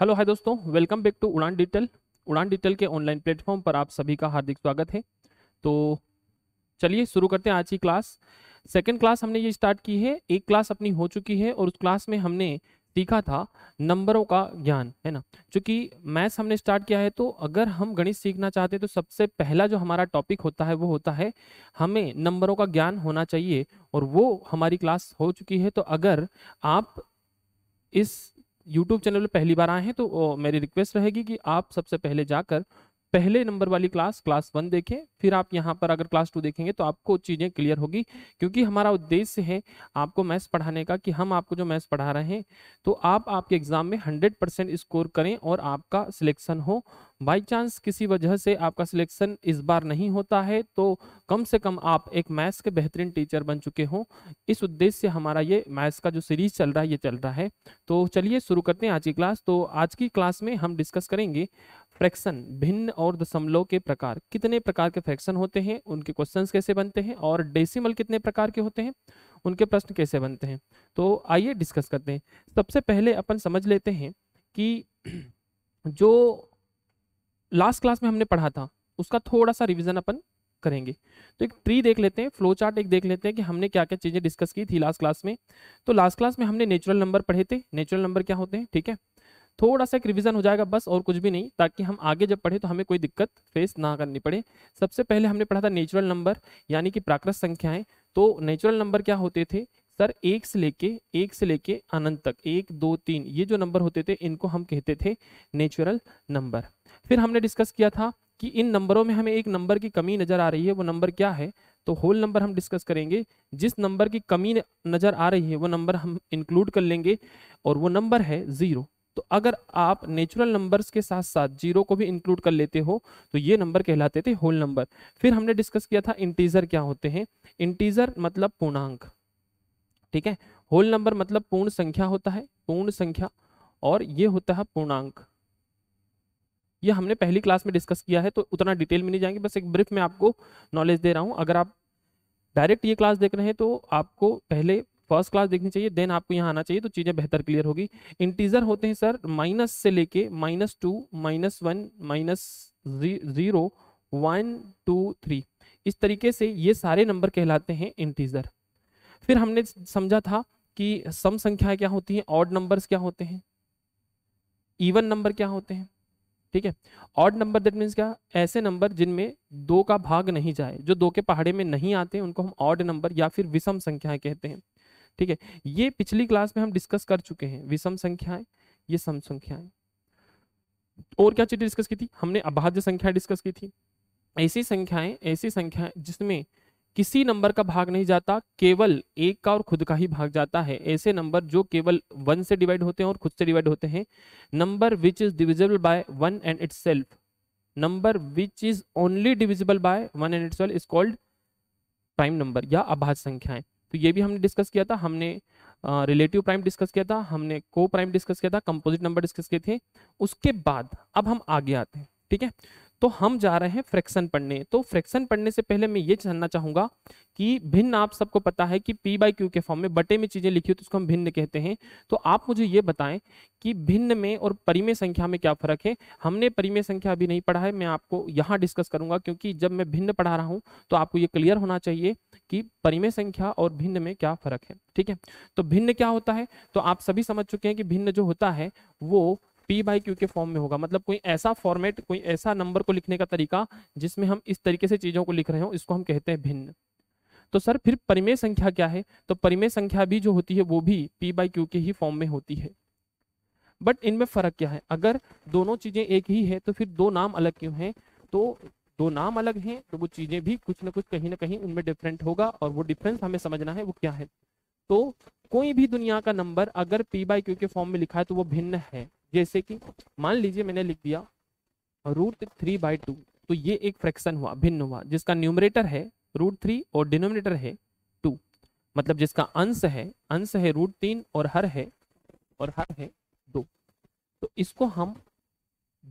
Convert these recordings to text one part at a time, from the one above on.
Hello hi दोस्तों welcome back to Udaan detail Udaan detail के online platform पर आप सभी का हार्दिक स्वागत है तो चलिए शुरू करते हैं आज की क्लास सेकेंड क्लास हमने ये स्टार्ट की है एक क्लास अपनी हो चुकी है और उस क्लास में हमने सीखा था नंबरों का ज्ञान है ना चूंकि मैथ्स हमने स्टार्ट किया है तो अगर हम गणित सीखना चाहते हैं तो सबसे पहला जो हमारा टॉपिक होता है वो होता है हमें नंबरों का ज्ञान होना चाहिए और वो हमारी क्लास हो चुकी है तो अगर आप इस यूट्यूब चैनल पर पहली बार आए हैं तो मेरी रिक्वेस्ट रहेगी कि आप सबसे पहले जाकर पहले नंबर वाली क्लास क्लास वन देखें फिर आप यहां पर अगर क्लास टू देखेंगे तो आपको चीज़ें क्लियर होगी क्योंकि हमारा उद्देश्य है आपको मैथ्स पढ़ाने का कि हम आपको जो मैथ्स पढ़ा रहे हैं तो आप आपके एग्ज़ाम में 100 परसेंट स्कोर करें और आपका सिलेक्शन हो बाई चांस किसी वजह से आपका सिलेक्शन इस बार नहीं होता है तो कम से कम आप एक मैथ्स के बेहतरीन टीचर बन चुके हों इस उद्देश्य से हमारा ये मैथ्स का जो सीरीज चल रहा है ये चल रहा है तो चलिए शुरू करते हैं आज की क्लास तो आज की क्लास में हम डिस्कस करेंगे फ्रैक्शन भिन्न और दशमलव के प्रकार कितने प्रकार के फ्रैक्शन होते हैं उनके क्वेश्चंस कैसे बनते हैं और डेसिमल कितने प्रकार के होते हैं उनके प्रश्न कैसे बनते हैं तो आइए डिस्कस करते हैं सबसे पहले अपन समझ लेते हैं कि जो लास्ट क्लास में हमने पढ़ा था उसका थोड़ा सा रिविजन अपन करेंगे तो एक ट्री देख लेते हैं फ्लो चार्ट एक देख लेते हैं कि हमने क्या क्या चीज़ें डिस्कस की थी लास्ट क्लास में तो लास्ट क्लास में हमने नेचुरल नंबर पढ़े थे नेचुरल नंबर क्या होते हैं ठीक है थोड़ा सा एक रिविजन हो जाएगा बस और कुछ भी नहीं ताकि हम आगे जब पढ़े तो हमें कोई दिक्कत फेस ना करनी पड़े सबसे पहले हमने पढ़ा था नेचुरल नंबर यानी कि प्राकृत संख्याएं तो नेचुरल नंबर क्या होते थे सर एक से लेके एक से लेके अनंत तक एक दो तीन ये जो नंबर होते थे इनको हम कहते थे नेचुरल नंबर फिर हमने डिस्कस किया था कि इन नंबरों में हमें एक नंबर की कमी नज़र आ रही है वो नंबर क्या है तो होल नंबर हम डिस्कस करेंगे जिस नंबर की कमी नज़र आ रही है वो नंबर हम इंक्लूड कर लेंगे और वो नंबर है ज़ीरो तो अगर आप नेचुरल नंबर्स के साथ साथ जीरो को भी इंक्लूड कर लेते हो तो ये नंबर कहलाते थे होल नंबर फिर हमने डिस्कस किया था इंटीजर क्या होते हैं इंटीजर मतलब पूर्णांक ठीक है होल नंबर मतलब पूर्ण संख्या होता है पूर्ण संख्या और ये होता है पूर्णांक ये हमने पहली क्लास में डिस्कस किया है तो उतना डिटेल में नहीं जाएंगे बस एक ब्रीफ में आपको नॉलेज दे रहा हूँ अगर आप डायरेक्ट ये क्लास देख रहे हैं तो आपको पहले फर्स्ट क्लास देखनी चाहिए देन आपको यहाँ आना चाहिए तो चीज़ें बेहतर क्लियर होगी इंटीजर होते हैं सर माइनस से लेके minus two minus one minus zero one two three इस तरीके से ये सारे नंबर कहलाते हैं इंटीजर फिर हमने समझा था कि सम संख्याएं क्या होती हैं ऑड नंबर्स क्या होते हैं इवन नंबर क्या होते हैं ठीक है ऑड नंबर दैट मीन्स क्या ऐसे नंबर जिनमें दो का भाग नहीं जाए जो दो के पहाड़े में नहीं आते उनको हम ऑड नंबर या फिर विषम संख्याएं कहते हैं ठीक है ये पिछली क्लास में हम डिस्कस कर चुके हैं विषम संख्याएं ये सम संख्याएं और क्या चीज डिस्कस की थी हमने अभाज्य संख्या डिस्कस की थी ऐसी संख्याएं ऐसी संख्या जिसमें किसी नंबर का भाग नहीं जाता केवल एक का और खुद का ही भाग जाता है ऐसे नंबर जो केवल वन से डिवाइड होते हैं और खुद से डिवाइड होते हैं number which is divisible by one and itself number which is only divisible by one and its is called prime number या अभाज संख्याएं तो ये भी हमने डिस्कस किया था हमने रिलेटिव प्राइम डिस्कस किया था हमने को प्राइम डिस्कस किया था कंपोजिट नंबर डिस्कस किए थे उसके बाद अब हम आगे आते हैं ठीक है तो हम जा रहे हैं फ्रैक्शन पढ़ने तो फ्रैक्शन पढ़ने से पहले मैं ये जानना चाहूंगा कि भिन्न आप सबको पता है कि p बाई क्यू के फॉर्म में बटे में चीजें लिखी हो तो उसको हम भिन्न कहते हैं तो आप मुझे ये बताएं कि भिन्न में और परिमेय संख्या में क्या फर्क है हमने परिमेय संख्या अभी नहीं पढ़ा है मैं आपको यहाँ डिस्कस करूंगा क्योंकि जब मैं भिन्न पढ़ा रहा हूँ तो आपको ये क्लियर होना चाहिए कि परिमेय संख्या और भिन्न में क्या फर्क है ठीक है तो भिन्न क्या होता है तो आप सभी समझ चुके हैं कि भिन्न जो होता है वो पी बाई क्यू के फॉर्म में होगा मतलब कोई ऐसा फॉर्मेट कोई ऐसा नंबर को लिखने का तरीका जिसमें हम इस तरीके से चीज़ों को लिख रहे हो इसको हम कहते हैं भिन्न तो सर फिर परिमेय संख्या क्या है तो परिमेय संख्या भी जो होती है वो भी पी बाई क्यू के ही फॉर्म में होती है बट इनमें फर्क क्या है अगर दोनों चीजें एक ही है तो फिर दो नाम अलग क्यों हैं तो दो नाम अलग हैं तो वो चीजें भी कुछ ना कुछ कहीं ना कहीं उनमें डिफरेंट होगा और वो डिफरेंस हमें समझना है वो क्या है तो कोई भी दुनिया का नंबर अगर पी बाई क्यू के फॉर्म में लिखा है तो वो भिन्न है जैसे कि मान लीजिए मैंने लिख दिया रूट थ्री बाई टू तो ये एक फ्रैक्शन हुआ भिन्न हुआ जिसका न्यूमरेटर है रूट थ्री और डिनोमिनेटर है टू मतलब जिसका अंश है अंश है रूट तीन और हर है और हर है दो तो इसको हम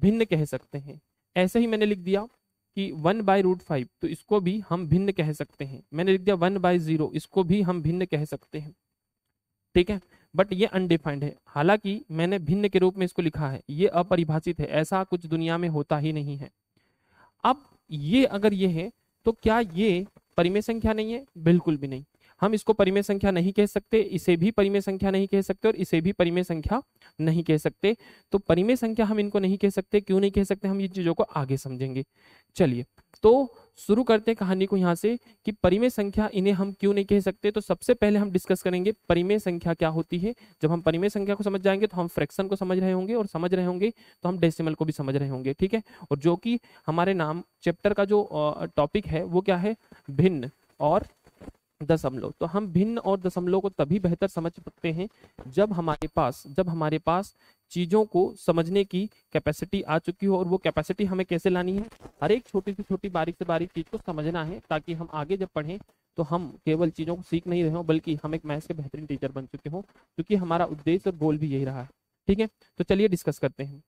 भिन्न कह सकते हैं ऐसे ही मैंने लिख दिया कि वन बाय रूट फाइव तो इसको भी हम भिन्न कह सकते हैं मैंने लिख दिया वन बाय जीरो इसको भी हम भिन्न कह सकते हैं ठीक है बट ये अनडिफाइंड है हालांकि मैंने भिन्न के रूप में इसको लिखा है ये अपरिभाषित है ऐसा कुछ दुनिया में होता ही नहीं है अब ये अगर ये है तो क्या ये परिमेय संख्या नहीं है बिल्कुल भी नहीं हम इसको परिमेय संख्या नहीं कह सकते इसे भी परिमेय संख्या नहीं कह सकते और इसे भी परिमेय संख्या नहीं कह सकते तो परिमेय संख्या हम इनको नहीं कह सकते क्यों नहीं कह सकते हम ये चीज़ों को आगे समझेंगे चलिए तो शुरू करते हैं कहानी को यहाँ से कि परिमेय संख्या इन्हें हम क्यों नहीं कह सकते तो सबसे पहले हम डिस्कस करेंगे परिमेय संख्या क्या होती है जब हम परिमेय संख्या को समझ जाएंगे तो हम फ्रैक्शन को समझ रहे होंगे और समझ रहे होंगे तो हम डेसिमल को भी समझ रहे होंगे ठीक है और जो कि हमारे नाम चैप्टर का जो टॉपिक है वो क्या है भिन्न और दशमलव तो हम भिन्न और दशमलव को तभी बेहतर समझ सकते हैं जब हमारे पास जब हमारे पास चीज़ों को समझने की कैपेसिटी आ चुकी हो और वो कैपेसिटी हमें कैसे लानी है हर एक छोटी से छोटी बारीक से बारीक चीज़ को समझना है ताकि हम आगे जब पढ़ें तो हम केवल चीज़ों को सीख नहीं रहे हो बल्कि हम एक मैथ्स के बेहतरीन टीचर बन चुके हों क्योंकि हमारा उद्देश्य और गोल भी यही रहा है ठीक है तो चलिए डिस्कस करते हैं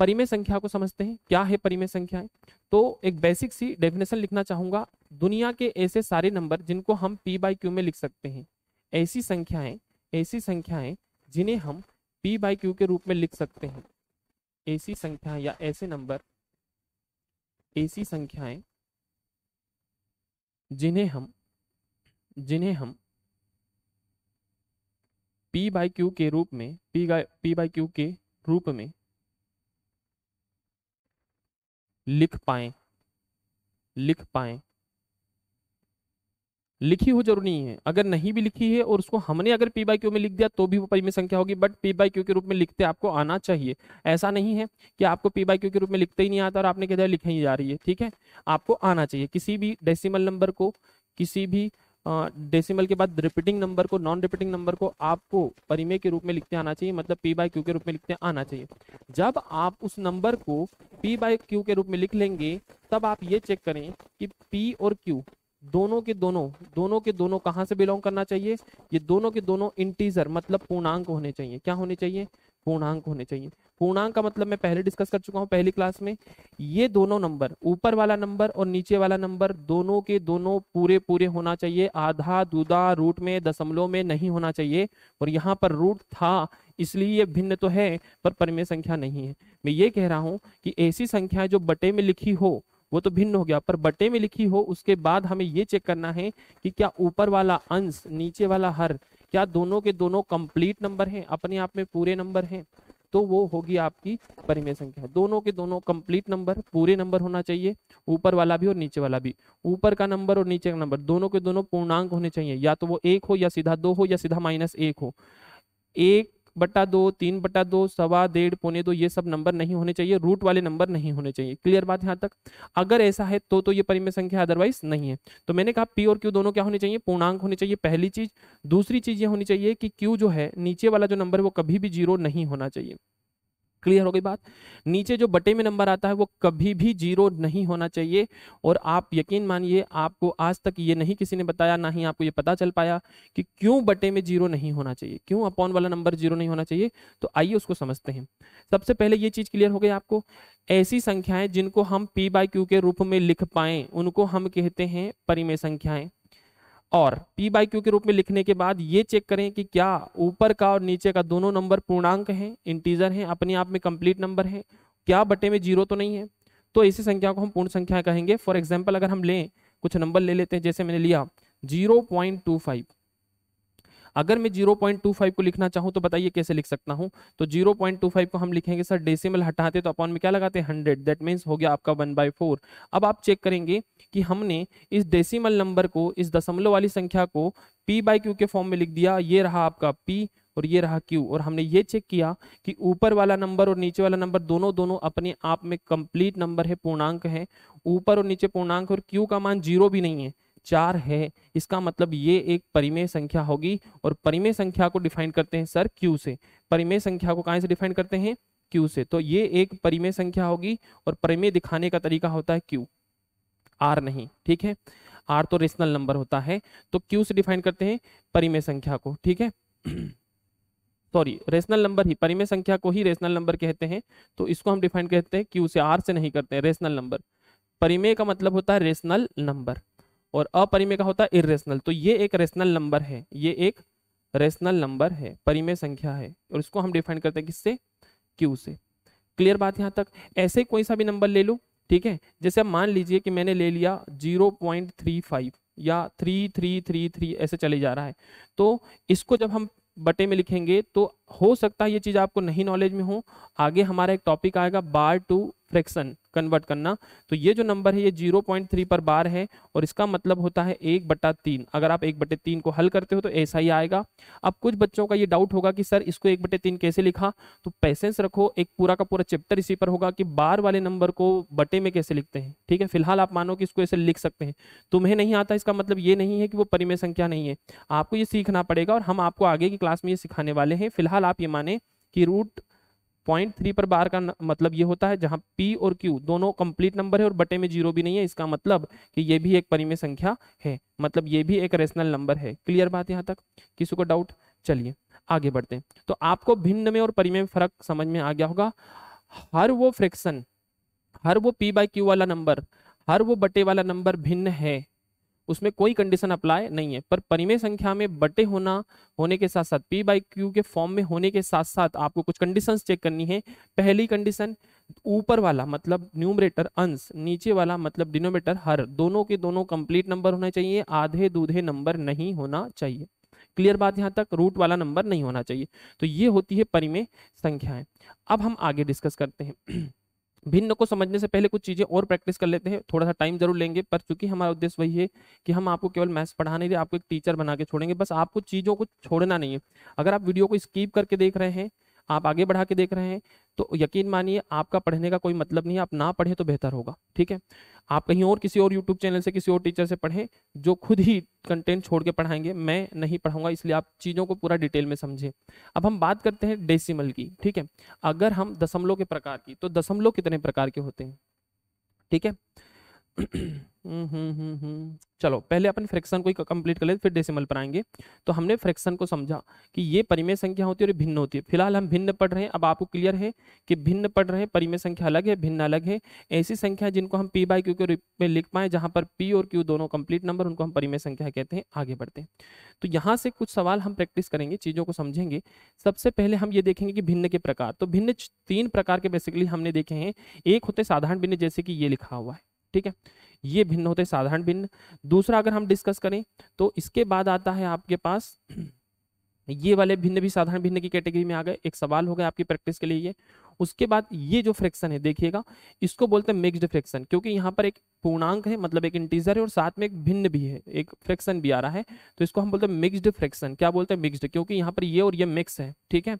परिमेय संख्या को समझते हैं क्या है परिमेय है? तो एक बेसिक सी डेफिनेशन लिखना चाहूंगा दुनिया के ऐसे सारे नंबर जिनको हम पी बाई क्यू में लिख सकते हैं ऐसी संख्याएं ऐसी संख्याएं जिन्हें हम पी बाई क्यू के रूप में लिख सकते हैं ऐसी संख्या या ऐसे नंबर ऐसी संख्याएं जिन्हें हम जिन्हें हम पी बाई क्यू के रूप में पी पी बाई क्यू के रूप में लिख पाए लिख पाए लिखी हो जरूरी है अगर नहीं भी लिखी है और उसको हमने अगर पी बाई क्यू में लिख दिया तो भी वो परिमेय संख्या होगी बट पी बाई क्यू के रूप में लिखते आपको आना चाहिए ऐसा नहीं है कि आपको पी बाई क्यू के रूप में लिखते ही नहीं आता और आपने कह दिया लिखा ही जा रही है ठीक है आपको आना चाहिए किसी भी डेसिमल नंबर को किसी भी डेसिमल के बाद रिपीटिंग नंबर को नॉन रिपीटिंग नंबर को आपको परिमेय के रूप में लिखते आना चाहिए मतलब पी बाई क्यू के रूप में लिखते आना चाहिए जब आप उस नंबर को पी बाई क्यू के रूप में लिख लेंगे तब आप ये चेक करें कि पी और क्यू दोनों के दोनों दोनों के दोनों कहाँ से बिलोंग करना चाहिए ये दोनों के दोनों इंटीजर मतलब पूर्णांक होने चाहिए क्या होने चाहिए पूर्णांक होने चाहिए पूर्णांक का मतलब मैं पहले डिस्कस कर चुका हूँ पहली क्लास में ये दोनों नंबर ऊपर वाला नंबर और नीचे वाला नंबर दोनों के दोनों पूरे पूरे होना चाहिए आधा दूधा रूट में दशमलव में नहीं होना चाहिए और यहाँ पर रूट था इसलिए ये भिन्न तो है पर परिमेय संख्या नहीं है मैं ये कह रहा हूँ कि ऐसी संख्या जो बटे में लिखी हो वो तो भिन्न हो गया पर बटे में लिखी हो उसके बाद हमें ये चेक करना है कि क्या ऊपर वाला अंश नीचे वाला हर क्या दोनों के दोनों कंप्लीट नंबर हैं अपने आप में पूरे नंबर हैं तो वो होगी आपकी परिमेय संख्या दोनों के दोनों कंप्लीट नंबर पूरे नंबर होना चाहिए ऊपर वाला भी और नीचे वाला भी ऊपर का नंबर और नीचे का नंबर दोनों के दोनों पूर्णांक होने चाहिए या तो वो एक हो या सीधा दो हो या सीधा माइनस एक हो एक बट्टा दो तीन बट्टा दो सवा डेढ़ पौने दो ये सब नंबर नहीं होने चाहिए रूट वाले नंबर नहीं होने चाहिए क्लियर बात यहाँ तक अगर ऐसा है तो तो ये परिमेय संख्या अदरवाइज नहीं है तो मैंने कहा पी और क्यू दोनों क्या होने चाहिए पूर्णांक होने चाहिए पहली चीज दूसरी चीज ये होनी चाहिए कि क्यू जो है नीचे वाला जो नंबर है वो कभी भी जीरो नहीं होना चाहिए क्लियर हो गई बात नीचे जो बटे में नंबर आता है वो कभी भी जीरो नहीं होना चाहिए और आप यकीन मानिए आपको आज तक ये नहीं किसी ने बताया ना ही आपको ये पता चल पाया कि क्यों बटे में जीरो नहीं होना चाहिए क्यों अपॉन वाला नंबर जीरो नहीं होना चाहिए तो आइए उसको समझते हैं सबसे पहले ये चीज क्लियर हो गई आपको ऐसी संख्याएं जिनको हम पी बाई क्यू के रूप में लिख पाए उनको हम कहते हैं परिमय संख्याएं और P बाई क्यू के रूप में लिखने के बाद ये चेक करें कि क्या ऊपर का और नीचे का दोनों नंबर पूर्णांक हैं इंटीजर हैं अपने आप में कंप्लीट नंबर है क्या बटे में जीरो तो नहीं है तो इसी संख्या को हम पूर्ण संख्या कहेंगे फॉर एग्जाम्पल अगर हम लें कुछ नंबर ले लेते हैं जैसे मैंने लिया जीरो पॉइंट टू फाइव अगर मैं 0.25 को लिखना चाहूँ तो बताइए कैसे लिख सकता हूँ तो 0.25 को हम लिखेंगे सर डेसिमल हटाते तो अपॉन में क्या लगाते हैं हंड्रेड दैट मीन्स हो गया आपका वन बाई फोर अब आप चेक करेंगे कि हमने इस डेसिमल नंबर को इस दशमलव वाली संख्या को पी बाई क्यू के फॉर्म में लिख दिया ये रहा आपका पी और ये रहा क्यू और हमने ये चेक किया कि ऊपर वाला नंबर और नीचे वाला नंबर दोनों दोनों अपने आप में कंप्लीट नंबर है पूर्णांक है ऊपर और नीचे पूर्णांक और क्यू का मान जीरो भी नहीं है चार है इसका मतलब ये एक परिमेय संख्या होगी और परिमेय संख्या को डिफाइन करते हैं सर क्यू से परिमेय संख्या को कहाँ से डिफाइन करते हैं क्यू से तो ये एक परिमेय संख्या होगी और परिमेय दिखाने का तरीका होता है क्यू आर नहीं ठीक है आर तो रेशनल नंबर होता है तो क्यू से डिफाइन करते हैं परिमेय संख्या को ठीक है सॉरी रेशनल नंबर ही परिमेय संख्या को ही रेशनल नंबर कहते हैं तो इसको हम डिफाइन कहते हैं क्यू से आर से नहीं करते हैं रेशनल नंबर परिमेय का मतलब होता है रेशनल नंबर और अपरिमेय का होता है इरेशनल तो ये एक रेशनल नंबर है ये एक रेशनल नंबर है परिमेय संख्या है और इसको हम डिफाइन करते हैं किससे क्यू से क्लियर बात यहाँ तक ऐसे कोई सा भी नंबर ले लो ठीक है जैसे आप मान लीजिए कि मैंने ले लिया जीरो पॉइंट थ्री फाइव या थ्री थ्री थ्री थ्री ऐसे चले जा रहा है तो इसको जब हम बटे में लिखेंगे तो हो सकता है ये चीज़ आपको नहीं नॉलेज में हो आगे हमारा एक टॉपिक आएगा बार टू फ्रैक्शन कन्वर्ट करना तो ये जो नंबर है ये 0.3 पर बार है और इसका मतलब होता है एक बटा तीन अगर आप एक बटे तीन को हल करते हो तो ऐसा ही आएगा अब कुछ बच्चों का ये डाउट होगा कि सर इसको एक बटे तीन कैसे लिखा तो पैसेंस रखो एक पूरा का पूरा चैप्टर इसी पर होगा कि बार वाले नंबर को बटे में कैसे लिखते हैं ठीक है फिलहाल आप मानो कि इसको ऐसे लिख सकते हैं तुम्हें नहीं आता इसका मतलब ये नहीं है कि वो परिमय संख्या नहीं है आपको ये सीखना पड़ेगा और हम आपको आगे की क्लास में ये सिखाने वाले हैं फिलहाल आप ये माने कि रूट पॉइंट थ्री पर बार का मतलब ये होता है जहां पी और क्यू दोनों कंप्लीट नंबर है और बटे में जीरो भी नहीं है इसका मतलब कि ये भी एक परिमेय संख्या है मतलब ये भी एक रेशनल नंबर है क्लियर बात यहाँ तक किसी को डाउट चलिए आगे बढ़ते हैं तो आपको भिन्न में और परिमेय में फर्क समझ में आ गया होगा हर वो फ्रैक्शन हर वो पी बाई क्यू वाला नंबर हर वो बटे वाला नंबर भिन्न है उसमें कोई कंडीशन अप्लाई नहीं है पर परिमेय संख्या में बटे होना होने के साथ साथ पी बाई क्यू के फॉर्म में होने के साथ साथ आपको कुछ कंडीशन चेक करनी है पहली कंडीशन ऊपर वाला मतलब न्यूमरेटर अंश नीचे वाला मतलब डिनोमेटर हर दोनों के दोनों कंप्लीट नंबर होने चाहिए आधे दूधे नंबर नहीं होना चाहिए क्लियर बात यहाँ तक रूट वाला नंबर नहीं होना चाहिए तो ये होती है परिमेय संख्याएं अब हम आगे डिस्कस करते हैं भिन्न को समझने से पहले कुछ चीजें और प्रैक्टिस कर लेते हैं थोड़ा सा टाइम जरूर लेंगे पर चूंकि हमारा उद्देश्य वही है कि हम आपको केवल मैथ्स पढ़ा नहीं आपको एक टीचर बना के छोड़ेंगे बस आपको चीजों को छोड़ना नहीं है अगर आप वीडियो को स्कीप करके देख रहे हैं आप आगे बढ़ा के देख रहे हैं तो यकीन मानिए आपका पढ़ने का कोई मतलब नहीं है आप ना पढ़े तो बेहतर होगा ठीक है आप कहीं और किसी और यूट्यूब चैनल से किसी और टीचर से पढ़ें जो खुद ही कंटेंट छोड़ के पढ़ाएंगे मैं नहीं पढ़ाऊंगा इसलिए आप चीज़ों को पूरा डिटेल में समझें अब हम बात करते हैं डेसिमल की ठीक है अगर हम दसमलों के प्रकार की तो दसमलों कितने प्रकार के होते हैं ठीक है हम्म, हम्म, हम्म, चलो पहले अपन फ्रैक्शन को कंप्लीट कर लेते फिर डेसिमल पर आएंगे तो हमने फ्रैक्शन को समझा कि ये परिमेय संख्या होती है और भिन्न होती है फिलहाल हम भिन्न पढ़ रहे हैं अब आपको क्लियर है कि भिन्न पढ़ रहे हैं परिमेय संख्या अलग है भिन्न अलग है ऐसी संख्या जिनको हम पी बाई क्यू के रूप में लिख पाए जहाँ पर पी और क्यू दोनों कंप्लीट नंबर उनको हम परिमेय संख्या कहते हैं आगे बढ़ते हैं तो यहाँ से कुछ सवाल हम प्रैक्टिस करेंगे चीज़ों को समझेंगे सबसे पहले हम ये देखेंगे कि भिन्न के प्रकार तो भिन्न तीन प्रकार के बेसिकली हमने देखे हैं एक होते साधारण भिन्न जैसे कि ये लिखा हुआ है ठीक है ये भिन्न होते हैं साधारण भिन्न दूसरा अगर हम डिस्कस करें तो इसके बाद आता है आपके पास ये वाले भिन्न भी साधारण भिन्न की कैटेगरी में आ गए एक सवाल हो गया आपकी प्रैक्टिस के लिए उसके बाद ये जो फ्रैक्शन है देखिएगा इसको बोलते हैं मिक्सड फ्रैक्शन क्योंकि यहाँ पर एक पूर्णांक है मतलब एक इंटीजर है और साथ में एक भिन्न भी है एक फ्रैक्शन भी आ रहा है तो इसको हम बोलते हैं मिक्सड फ्रैक्शन क्या बोलते हैं मिक्सड क्योंकि यहाँ पर ये और ये मिक्स है ठीक है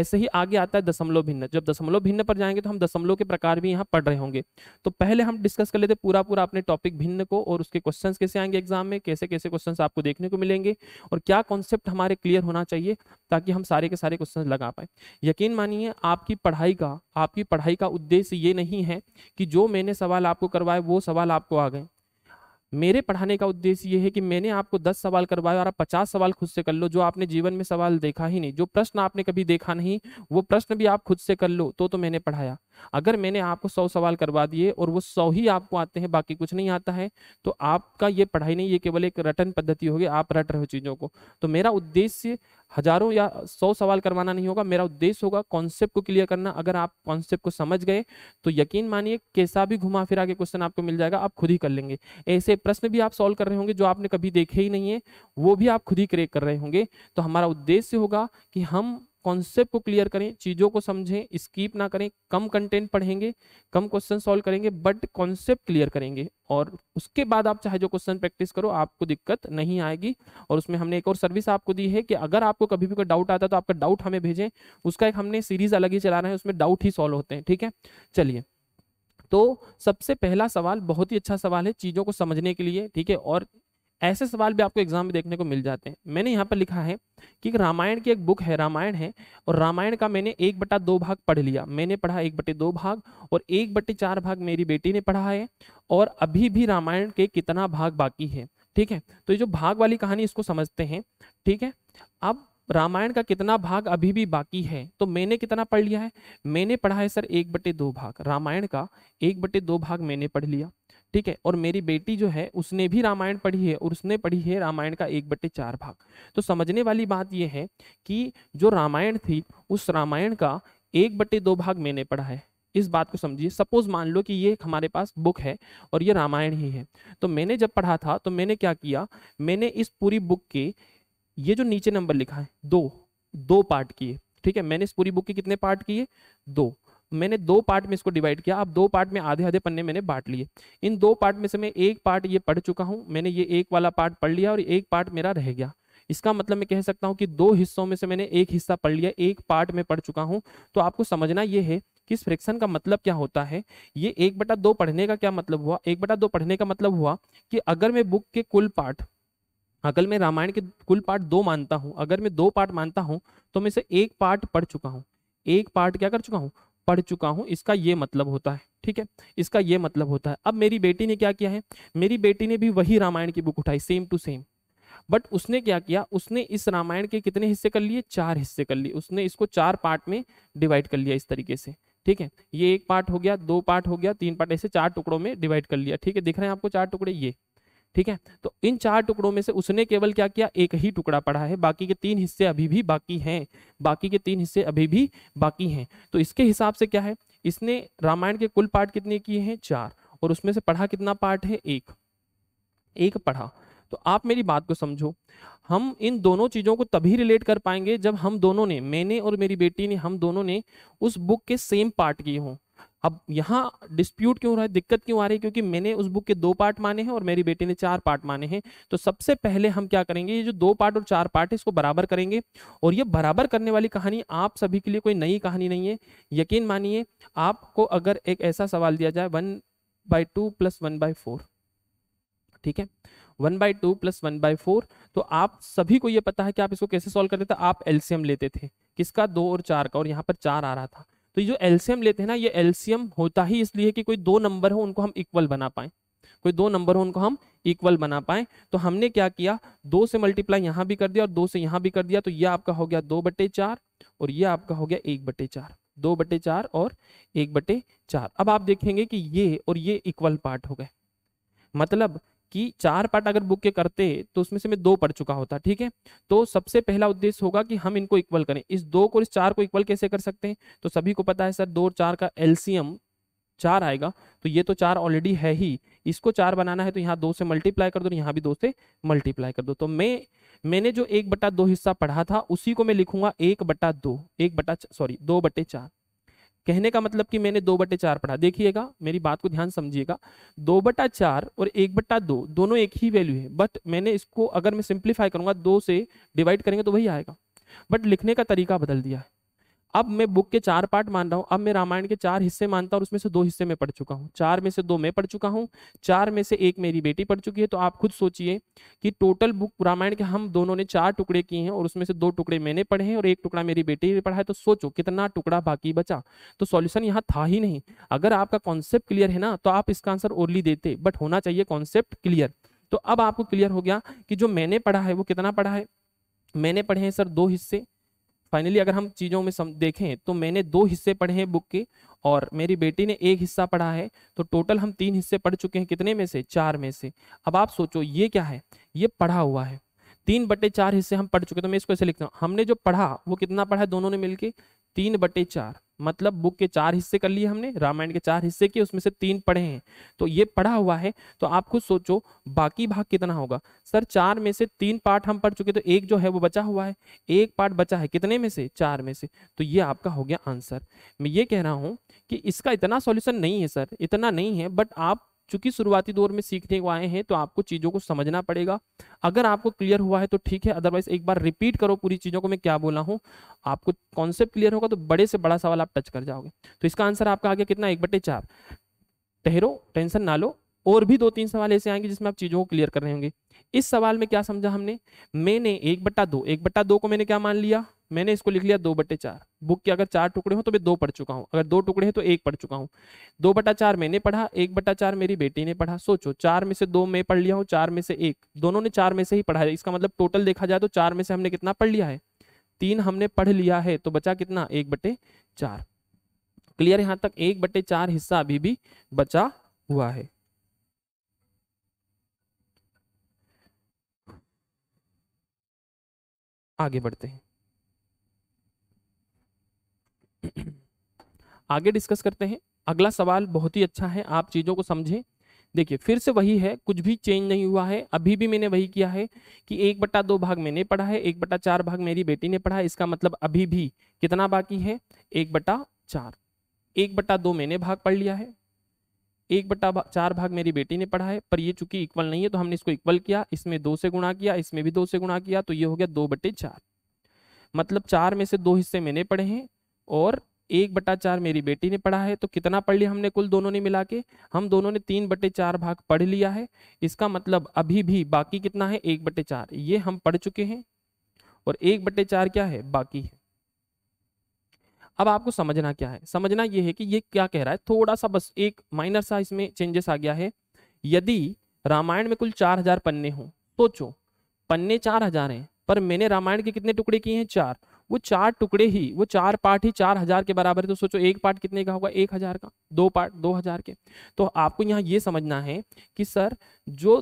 ऐसे ही आगे आता है दशमलव भिन्न जब दशमलव भिन्न पर जाएंगे तो हम दशमलव के प्रकार भी यहाँ पढ़ रहे होंगे तो पहले हम डिस्कस कर लेते पूरा पूरा अपने टॉपिक भिन्न को और उसके क्वेश्चन कैसे आएंगे एग्जाम में कैसे कैसे क्वेश्चन आपको देखने को मिलेंगे और क्या कॉन्सेप्ट हमारे क्लियर होना चाहिए ताकि हम सारे के सारे क्वेश्चन लगा पाए यकीन मानिए आपकी पढ़ाई पढ़ाई का आपकी पढ़ाई का उद्देश्य ये नहीं है कि जो मैंने सवाल आपको करवाए वो सवाल आपको आ गए मेरे पढ़ाने का उद्देश्य ये है कि मैंने आपको दस सवाल करवाए और आप पचास सवाल खुद से कर लो जो आपने जीवन में सवाल देखा ही नहीं जो प्रश्न आपने कभी देखा नहीं वो प्रश्न भी आप खुद से कर लो तो तो मैंने पढ़ाया अगर मैंने आपको सौ सवाल करवा दिए और वो सौ ही आपको आते हैं बाकी कुछ नहीं आता है तो आपका ये पढ़ाई नहीं ये केवल एक रटन पद्धति होगी आप रट रहे हो चीज़ों को तो मेरा उद्देश्य हजारों या सौ सवाल करवाना नहीं होगा मेरा उद्देश्य होगा कॉन्सेप्ट को क्लियर करना अगर आप कॉन्सेप्ट को समझ गए तो यकीन मानिए कैसा भी घुमा फिरा के क्वेश्चन आपको मिल जाएगा आप खुद ही कर लेंगे ऐसे प्रश्न भी आप सॉल्व कर रहे होंगे जो आपने कभी देखे ही नहीं है वो भी आप खुद ही क्रिएट कर रहे होंगे तो हमारा उद्देश्य होगा कि हम कॉन्सेप्ट को क्लियर करें चीज़ों को समझें स्कीप ना करें कम कंटेंट पढ़ेंगे कम क्वेश्चन सॉल्व करेंगे बट कॉन्सेप्ट क्लियर करेंगे और उसके बाद आप चाहे जो क्वेश्चन प्रैक्टिस करो आपको दिक्कत नहीं आएगी और उसमें हमने एक और सर्विस आपको दी है कि अगर आपको कभी भी कोई डाउट आता है तो आपका डाउट हमें भेजें उसका एक हमने सीरीज अलग ही चला रहे हैं उसमें डाउट ही सॉल्व होते हैं ठीक है चलिए तो सबसे पहला सवाल बहुत ही अच्छा सवाल है चीज़ों को समझने के लिए ठीक है और ऐसे सवाल भी आपको एग्जाम में देखने को मिल जाते हैं मैंने यहाँ पर लिखा है कि रामायण की एक बुक है रामायण है और रामायण का मैंने एक बटा दो भाग पढ़ लिया मैंने पढ़ा एक बटे दो भाग और एक बटे चार भाग मेरी बेटी ने पढ़ा है और अभी भी रामायण के कितना भाग बाकी है ठीक है तो ये जो भाग वाली कहानी इसको समझते हैं ठीक है अब रामायण का कितना भाग अभी भी बाकी है तो मैंने कितना पढ़ लिया है मैंने पढ़ा है सर एक बटे दो भाग रामायण का एक बटे दो भाग मैंने पढ़ लिया ठीक है और मेरी बेटी जो है उसने भी रामायण पढ़ी है और उसने पढ़ी है रामायण का एक बट्टे चार भाग तो समझने वाली बात यह है कि जो रामायण थी उस रामायण का एक बट्टे दो भाग मैंने पढ़ा है इस बात को समझिए सपोज मान लो कि ये हमारे पास बुक है और ये रामायण ही है तो मैंने जब पढ़ा था तो मैंने क्या किया मैंने इस पूरी बुक के ये जो नीचे नंबर लिखा है दो दो पार्ट किए ठीक है मैंने इस पूरी बुक के कितने पार्ट किए दो मैंने दो पार्ट में इसको डिवाइड किया आप दो पार्ट में आधे आधे पन्ने मैंने बांट लिए इन दो पार्ट में से मैं एक पार्ट ये पढ़ चुका हूँ मैंने ये एक वाला पार्ट पढ़ लिया और एक पार्ट मेरा रह गया इसका मतलब मैं कह सकता हूँ कि दो हिस्सों में से मैंने एक हिस्सा पढ़ लिया एक पार्ट में पढ़ चुका हूँ तो आपको समझना ये है कि इस फ्रिक्शन का मतलब क्या होता है ये एक बटा दो पढ़ने का क्या मतलब हुआ एक बटा दो पढ़ने का मतलब हुआ कि अगर मैं बुक के कुल पार्ट अगर मैं रामायण के कुल पार्ट दो मानता हूँ अगर मैं दो पार्ट मानता हूँ तो मैं इसे एक पार्ट पढ़ चुका हूँ एक पार्ट क्या कर चुका हूँ पढ़ चुका हूँ इसका ये मतलब होता है ठीक है इसका ये मतलब होता है अब मेरी बेटी ने क्या किया है मेरी बेटी ने भी वही रामायण की बुक उठाई सेम टू सेम बट उसने क्या किया उसने इस रामायण के कितने हिस्से कर लिए चार हिस्से कर लिए उसने इसको चार पार्ट में डिवाइड कर लिया इस तरीके से ठीक है ये एक पार्ट हो गया दो पार्ट हो गया तीन पार्ट ऐसे चार टुकड़ों में डिवाइड कर लिया ठीक है दिख रहे हैं आपको चार टुकड़े ये ठीक है तो इन चार टुकड़ों में से उसने केवल क्या किया एक ही टुकड़ा पढ़ा है बाकी के तीन हिस्से अभी भी बाकी हैं बाकी के तीन हिस्से अभी भी बाकी हैं तो इसके हिसाब से क्या है इसने रामायण के कुल पाठ कितने किए हैं चार और उसमें से पढ़ा कितना पाठ है एक एक पढ़ा तो आप मेरी बात को समझो हम इन दोनों चीज़ों को तभी रिलेट कर पाएंगे जब हम दोनों ने मैंने और मेरी बेटी ने हम दोनों ने उस बुक के सेम पार्ट किए हों अब यहाँ डिस्प्यूट क्यों रहा है दिक्कत क्यों आ रही है क्योंकि मैंने उस बुक के दो पार्ट माने हैं और मेरी बेटी ने चार पार्ट माने हैं तो सबसे पहले हम क्या करेंगे ये जो दो पार्ट और चार पार्ट है इसको बराबर करेंगे और ये बराबर करने वाली कहानी आप सभी के लिए कोई नई कहानी नहीं है यकीन मानिए आपको अगर एक ऐसा सवाल दिया जाए one by two plus one by four ठीक है one by two plus one by four तो आप सभी को ये पता है कि आप इसको कैसे सॉल्व करते थे आप एल्सियम लेते थे किसका दो और चार का और यहाँ पर चार आ रहा था तो ये जो एल्सियम लेते हैं ना ये एल्सियम होता ही इसलिए कि कोई दो नंबर हो उनको हम इक्वल बना पाए कोई दो नंबर हो उनको हम इक्वल बना पाए तो हमने क्या किया दो से मल्टीप्लाई यहाँ भी कर दिया और दो से यहाँ भी कर दिया तो ये आपका हो गया दो बटे चार और ये आपका हो गया एक बटे चार दो बटे चार और एक बटे चार अब आप देखेंगे कि ये और ये इक्वल पार्ट हो गए मतलब कि चार पार्ट अगर बुक के करते तो उसमें से मैं दो पढ़ चुका होता ठीक है तो सबसे पहला उद्देश्य होगा कि हम इनको इक्वल करें इस दो को इस चार को इक्वल कैसे कर सकते हैं तो सभी को पता है सर दो और चार का एलसीएम चार आएगा तो ये तो चार ऑलरेडी है ही इसको चार बनाना है तो यहाँ दो से मल्टीप्लाई कर दो यहाँ भी दो से मल्टीप्लाई कर दो तो मैं मैंने जो एक बट्टा दो हिस्सा पढ़ा था उसी को मैं लिखूंगा एक बट्टा दो एक बट्टा सॉरी दो बट्टे चार कहने का मतलब कि मैंने दो बटे चार पढ़ा देखिएगा मेरी बात को ध्यान समझिएगा दो बटा चार और एक बट्टा दो दोनों एक ही वैल्यू है बट मैंने इसको अगर मैं सिंप्लीफाई करूंगा दो से डिवाइड करेंगे तो वही आएगा बट लिखने का तरीका बदल दिया है अब मैं बुक के चार पार्ट मान रहा हूँ अब मैं रामायण के चार हिस्से मानता हूँ और उसमें से दो हिस्से में पढ़ चुका हूँ चार में से दो मैं पढ़ चुका हूँ चार में से एक मेरी बेटी पढ़ चुकी है तो आप खुद सोचिए कि टोटल बुक रामायण के हम दोनों ने चार टुकड़े किए हैं और उसमें से दो टुकड़े मैंने पढ़े हैं और एक टुकड़ा मेरी बेटी ने पढ़ा है तो सोचो कितना टुकड़ा बाकी बचा तो सोल्यूशन यहाँ था ही नहीं अगर आपका कॉन्सेप्ट क्लियर है ना तो आप इसका आंसर ओरली देते बट होना चाहिए कॉन्सेप्ट क्लियर तो अब आपको क्लियर हो गया कि जो मैंने पढ़ा है वो कितना पढ़ा है मैंने पढ़े हैं सर दो हिस्से फाइनली अगर हम चीज़ों में सम देखें तो मैंने दो हिस्से पढ़े हैं बुक के और मेरी बेटी ने एक हिस्सा पढ़ा है तो टोटल हम तीन हिस्से पढ़ चुके हैं कितने में से चार में से अब आप सोचो ये क्या है ये पढ़ा हुआ है तीन बटे चार हिस्से हम पढ़ चुके तो मैं इसको ऐसे लिखता हूँ हमने जो पढ़ा वो कितना पढ़ा है दोनों ने मिलकर तीन बटे चार मतलब बुक के चार हिस्से कर लिए हमने रामायण के चार हिस्से किए उसमें से तीन पढ़े हैं तो ये पढ़ा हुआ है तो आप खुद सोचो बाकी भाग कितना होगा सर चार में से तीन पार्ट हम पढ़ चुके तो एक जो है वो बचा हुआ है एक पार्ट बचा है कितने में से चार में से तो ये आपका हो गया आंसर मैं ये कह रहा हूँ कि इसका इतना सोल्यूशन नहीं है सर इतना नहीं है बट आप चूंकि शुरुआती दौर में सीखने को आए हैं तो आपको चीज़ों को समझना पड़ेगा अगर आपको क्लियर हुआ है तो ठीक है अदरवाइज एक बार रिपीट करो पूरी चीज़ों को मैं क्या बोला हूँ आपको कॉन्सेप्ट क्लियर होगा तो बड़े से बड़ा सवाल आप टच कर जाओगे तो इसका आंसर आपका आ गया कितना एक बटे चार ठहरो टेंशन ना लो और भी दो तीन सवाल ऐसे आएंगे जिसमें आप चीज़ों को क्लियर कर रहे होंगे इस सवाल में क्या समझा हमने मैंने एक बट्टा दो एक बट्टा दो को मैंने क्या मान लिया मैंने इसको लिख लिया दो बटे चार बुक के अगर चार टुकड़े हो तो मैं दो पढ़ चुका हूँ अगर दो टुकड़े हैं तो एक पढ़ चुका हूँ दो बटा चार मैंने पढ़ा एक बटा चार मेरी बेटी ने पढ़ा सोचो चार में से दो मैं पढ़ लिया हूँ चार में से एक दोनों ने चार में से ही पढ़ा है इसका मतलब टोटल देखा जाए तो चार में से हमने कितना पढ़ लिया है तीन हमने पढ़ लिया है तो बचा कितना एक बटे चार क्लियर यहाँ तक एक बटे चार हिस्सा अभी भी बचा हुआ है आगे बढ़ते हैं आगे डिस्कस करते हैं अगला सवाल बहुत ही अच्छा है आप चीज़ों को समझें देखिए फिर से वही है कुछ भी चेंज नहीं हुआ है अभी भी मैंने वही किया है कि एक बट्टा दो भाग मैंने पढ़ा है एक बट्टा चार भाग मेरी बेटी ने पढ़ा है इसका मतलब अभी भी कितना बाकी है एक बट्टा चार एक बट्टा दो मैंने भाग पढ़ लिया है एक बट्टा चार भाग मेरी बेटी ने पढ़ा है पर ये चूंकि इक्वल नहीं है तो हमने इसको इक्वल किया इसमें दो से गुणा किया इसमें भी दो से गुणा किया तो ये हो गया दो बट्टे मतलब चार में से दो हिस्से मैंने पढ़े हैं और एक बटा चार मेरी बेटी ने पढ़ा है तो कितना पढ़ लिया हमने कुल दोनों ने मिला के हम दोनों ने तीन बटे चार भाग पढ़ लिया है इसका मतलब अभी भी बाकी कितना है एक बटे चार ये हम पढ़ चुके हैं और एक बटे चार क्या है बाकी है अब आपको समझना क्या है समझना ये है कि ये क्या कह रहा है थोड़ा सा बस एक माइनर सा इसमें चेंजेस आ गया है यदि रामायण में कुल चार हजार पन्ने हों सोचो पन्ने चार हजार हैं पर मैंने रामायण के कितने टुकड़े किए हैं चार वो चार टुकड़े ही वो चार पार्ट ही चार हजार के बराबर है तो सोचो एक पार्ट कितने का होगा एक हजार का दो पार्ट दो हजार के तो आपको यहाँ ये समझना है कि सर जो